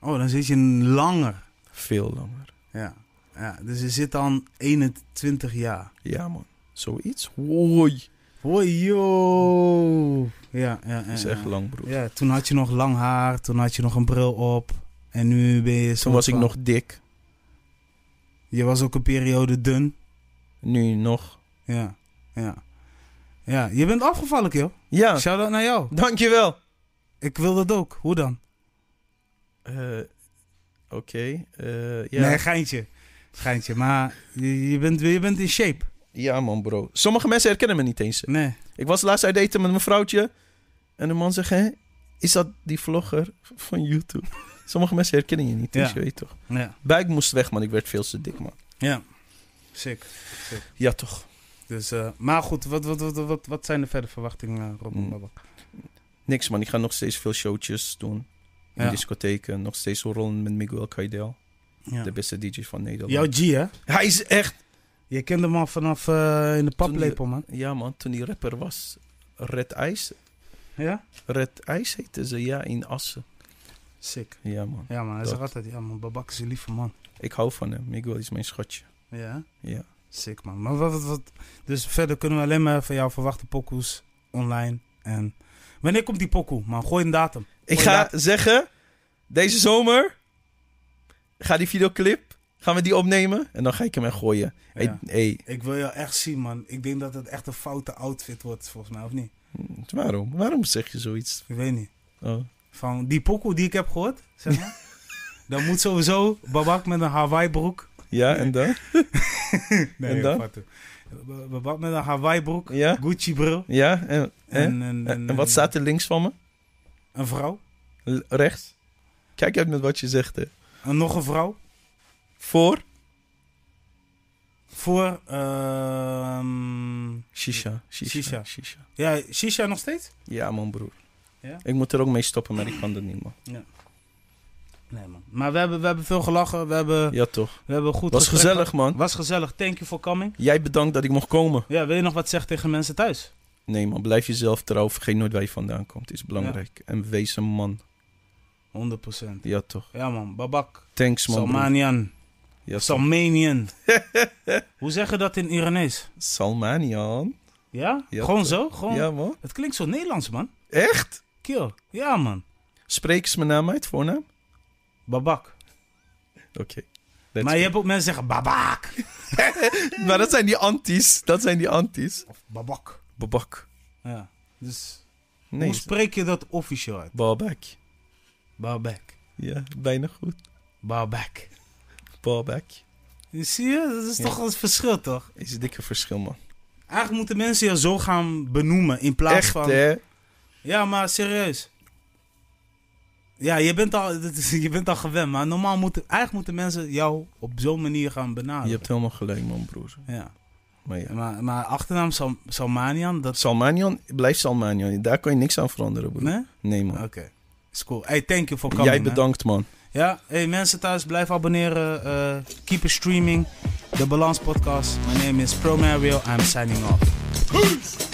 Oh, dan zit je langer. Veel langer. Ja. ja dus je zit dan 21 jaar. Ja, man. Zoiets. Hoi. Hoi, joh Ja, ja, ja. Dat is echt lang, broer. Ja, toen had je nog lang haar. Toen had je nog een bril op. En nu ben je... Toen was ik nog dik. Je was ook een periode dun. Nu nog. Ja, ja. Ja, je bent afgevallen, joh. Ja. Shout-out naar jou. Dankjewel. Ik wil dat ook. Hoe dan? Eh, oké. Eh, ja. Nee, geintje. Geintje. Maar je, bent, je bent in shape. Ja, man, bro. Sommige mensen herkennen me niet eens. Nee. Ik was laatst uit eten met mijn vrouwtje. En de man zegt, hé is dat die vlogger van YouTube? Sommige mensen herkennen je niet eens, dus ja. je weet toch? Ja. Buik moest weg, man. Ik werd veel te dik, man. Ja. Sick. Ja, toch. Dus, eh, maar goed, wat, wat, wat, wat, wat zijn de verdere verwachtingen, eh, Robin mm. Babak? Niks, man. Ik ga nog steeds veel showtjes doen. In discotheken. Nog steeds rollen met Miguel Caidel Ja. De beste DJ van Nederland. Jouw G, hè? Hij is echt... Je kent hem al vanaf eh, in de paplepel, man. Ja, man. Toen hij rapper was. Red Ice. Ja? Red Ice heette ze, ja, in Assen. Sick. Ja, man. Ja, man. Hij zegt altijd... Ja, man. Babak is een lieve man. Ik hou van hem. Miguel is mijn schatje. Ja? Ja. Sick man. Maar wat, wat, dus verder kunnen we alleen maar van jou verwachten pokoes online. En wanneer komt die pokoe man? Gooi een datum. ik ga zeggen, deze zomer ga die videoclip, gaan we die opnemen en dan ga ik hem echt gooien. Hey, Ik wil jou echt zien man. Ik denk dat het echt een foute outfit wordt volgens mij, of niet? Hm, waarom? Waarom zeg je zoiets? Ik weet niet. Oh. Van die pokoe die ik heb gehoord, zeg maar. dan moet sowieso Babak met een Hawaii broek ja, en dan? nee, en dan? We wat met een Hawaii broek, Gucci bril. Ja, en, en, en, wat staat er links van me? Een vrouw. rechts? Kijk uit met wat je zegt. Hè. En nog een vrouw. Voor? Voor... Ehm, shisha, shisha, shisha. Ja, shisha nog steeds? Ja mijn broer. Ja? Ik moet er ook mee stoppen, maar ik kan dat niet man. Ja. Nee, man. Maar we hebben, we hebben veel gelachen. We hebben, ja, toch. We hebben goed Was gezellig, man. Was gezellig. Thank you for coming. Jij bedankt dat ik mocht komen. Ja, wil je nog wat zeggen tegen mensen thuis? Nee, man. Blijf jezelf trouw. Vergeet nooit waar je vandaan komt. is belangrijk. En wees een man. 100%. Ja, toch. Ja, man. Babak. Thanks, man. Salmanian. Ja, Salmanian. Hoe zeg je dat in Iranees? Salmanian. Ja? gewoon zo? Gewoon... Ja, man. Het klinkt zo Nederlands, man. Echt? Kill. Ja, man. Spreek eens mijn naam uit, voornaam. Babak. Oké. Maar je hebt ook mensen zeggen babak. maar dat zijn die antis. Dat zijn die antis. Of babak. Babak. Ja, dus hoe spreek je dat officieel uit? Babak. Babak. Ja, bijna goed. Babak. Babak. Zie je? Dat is toch het verschil, toch? Is een dikke verschil, man. Eigenlijk moeten mensen je zo gaan benoemen in plaats van... Ja, maar serieus. Ja, je bent al, je bent al gewend. Maar normaal moeten, eigenlijk moeten mensen jou op zo'n manier gaan benaderen. Je hebt helemaal gelijk, man, broer. Ja. Maar, maar, achternaam Salmanian... Dat... Salmanian blijft Salmanian. Daar kan je niks aan veranderen, broer. Nee? Nee, man. Oké. Okay. Is cool. Hey, thank you for coming. Jij bedankt, man. Ja, hey, mensen thuis, blijf abonneren. Uh, keep streaming. De Balans Podcast. My name is Pro Mario. I'm signing off.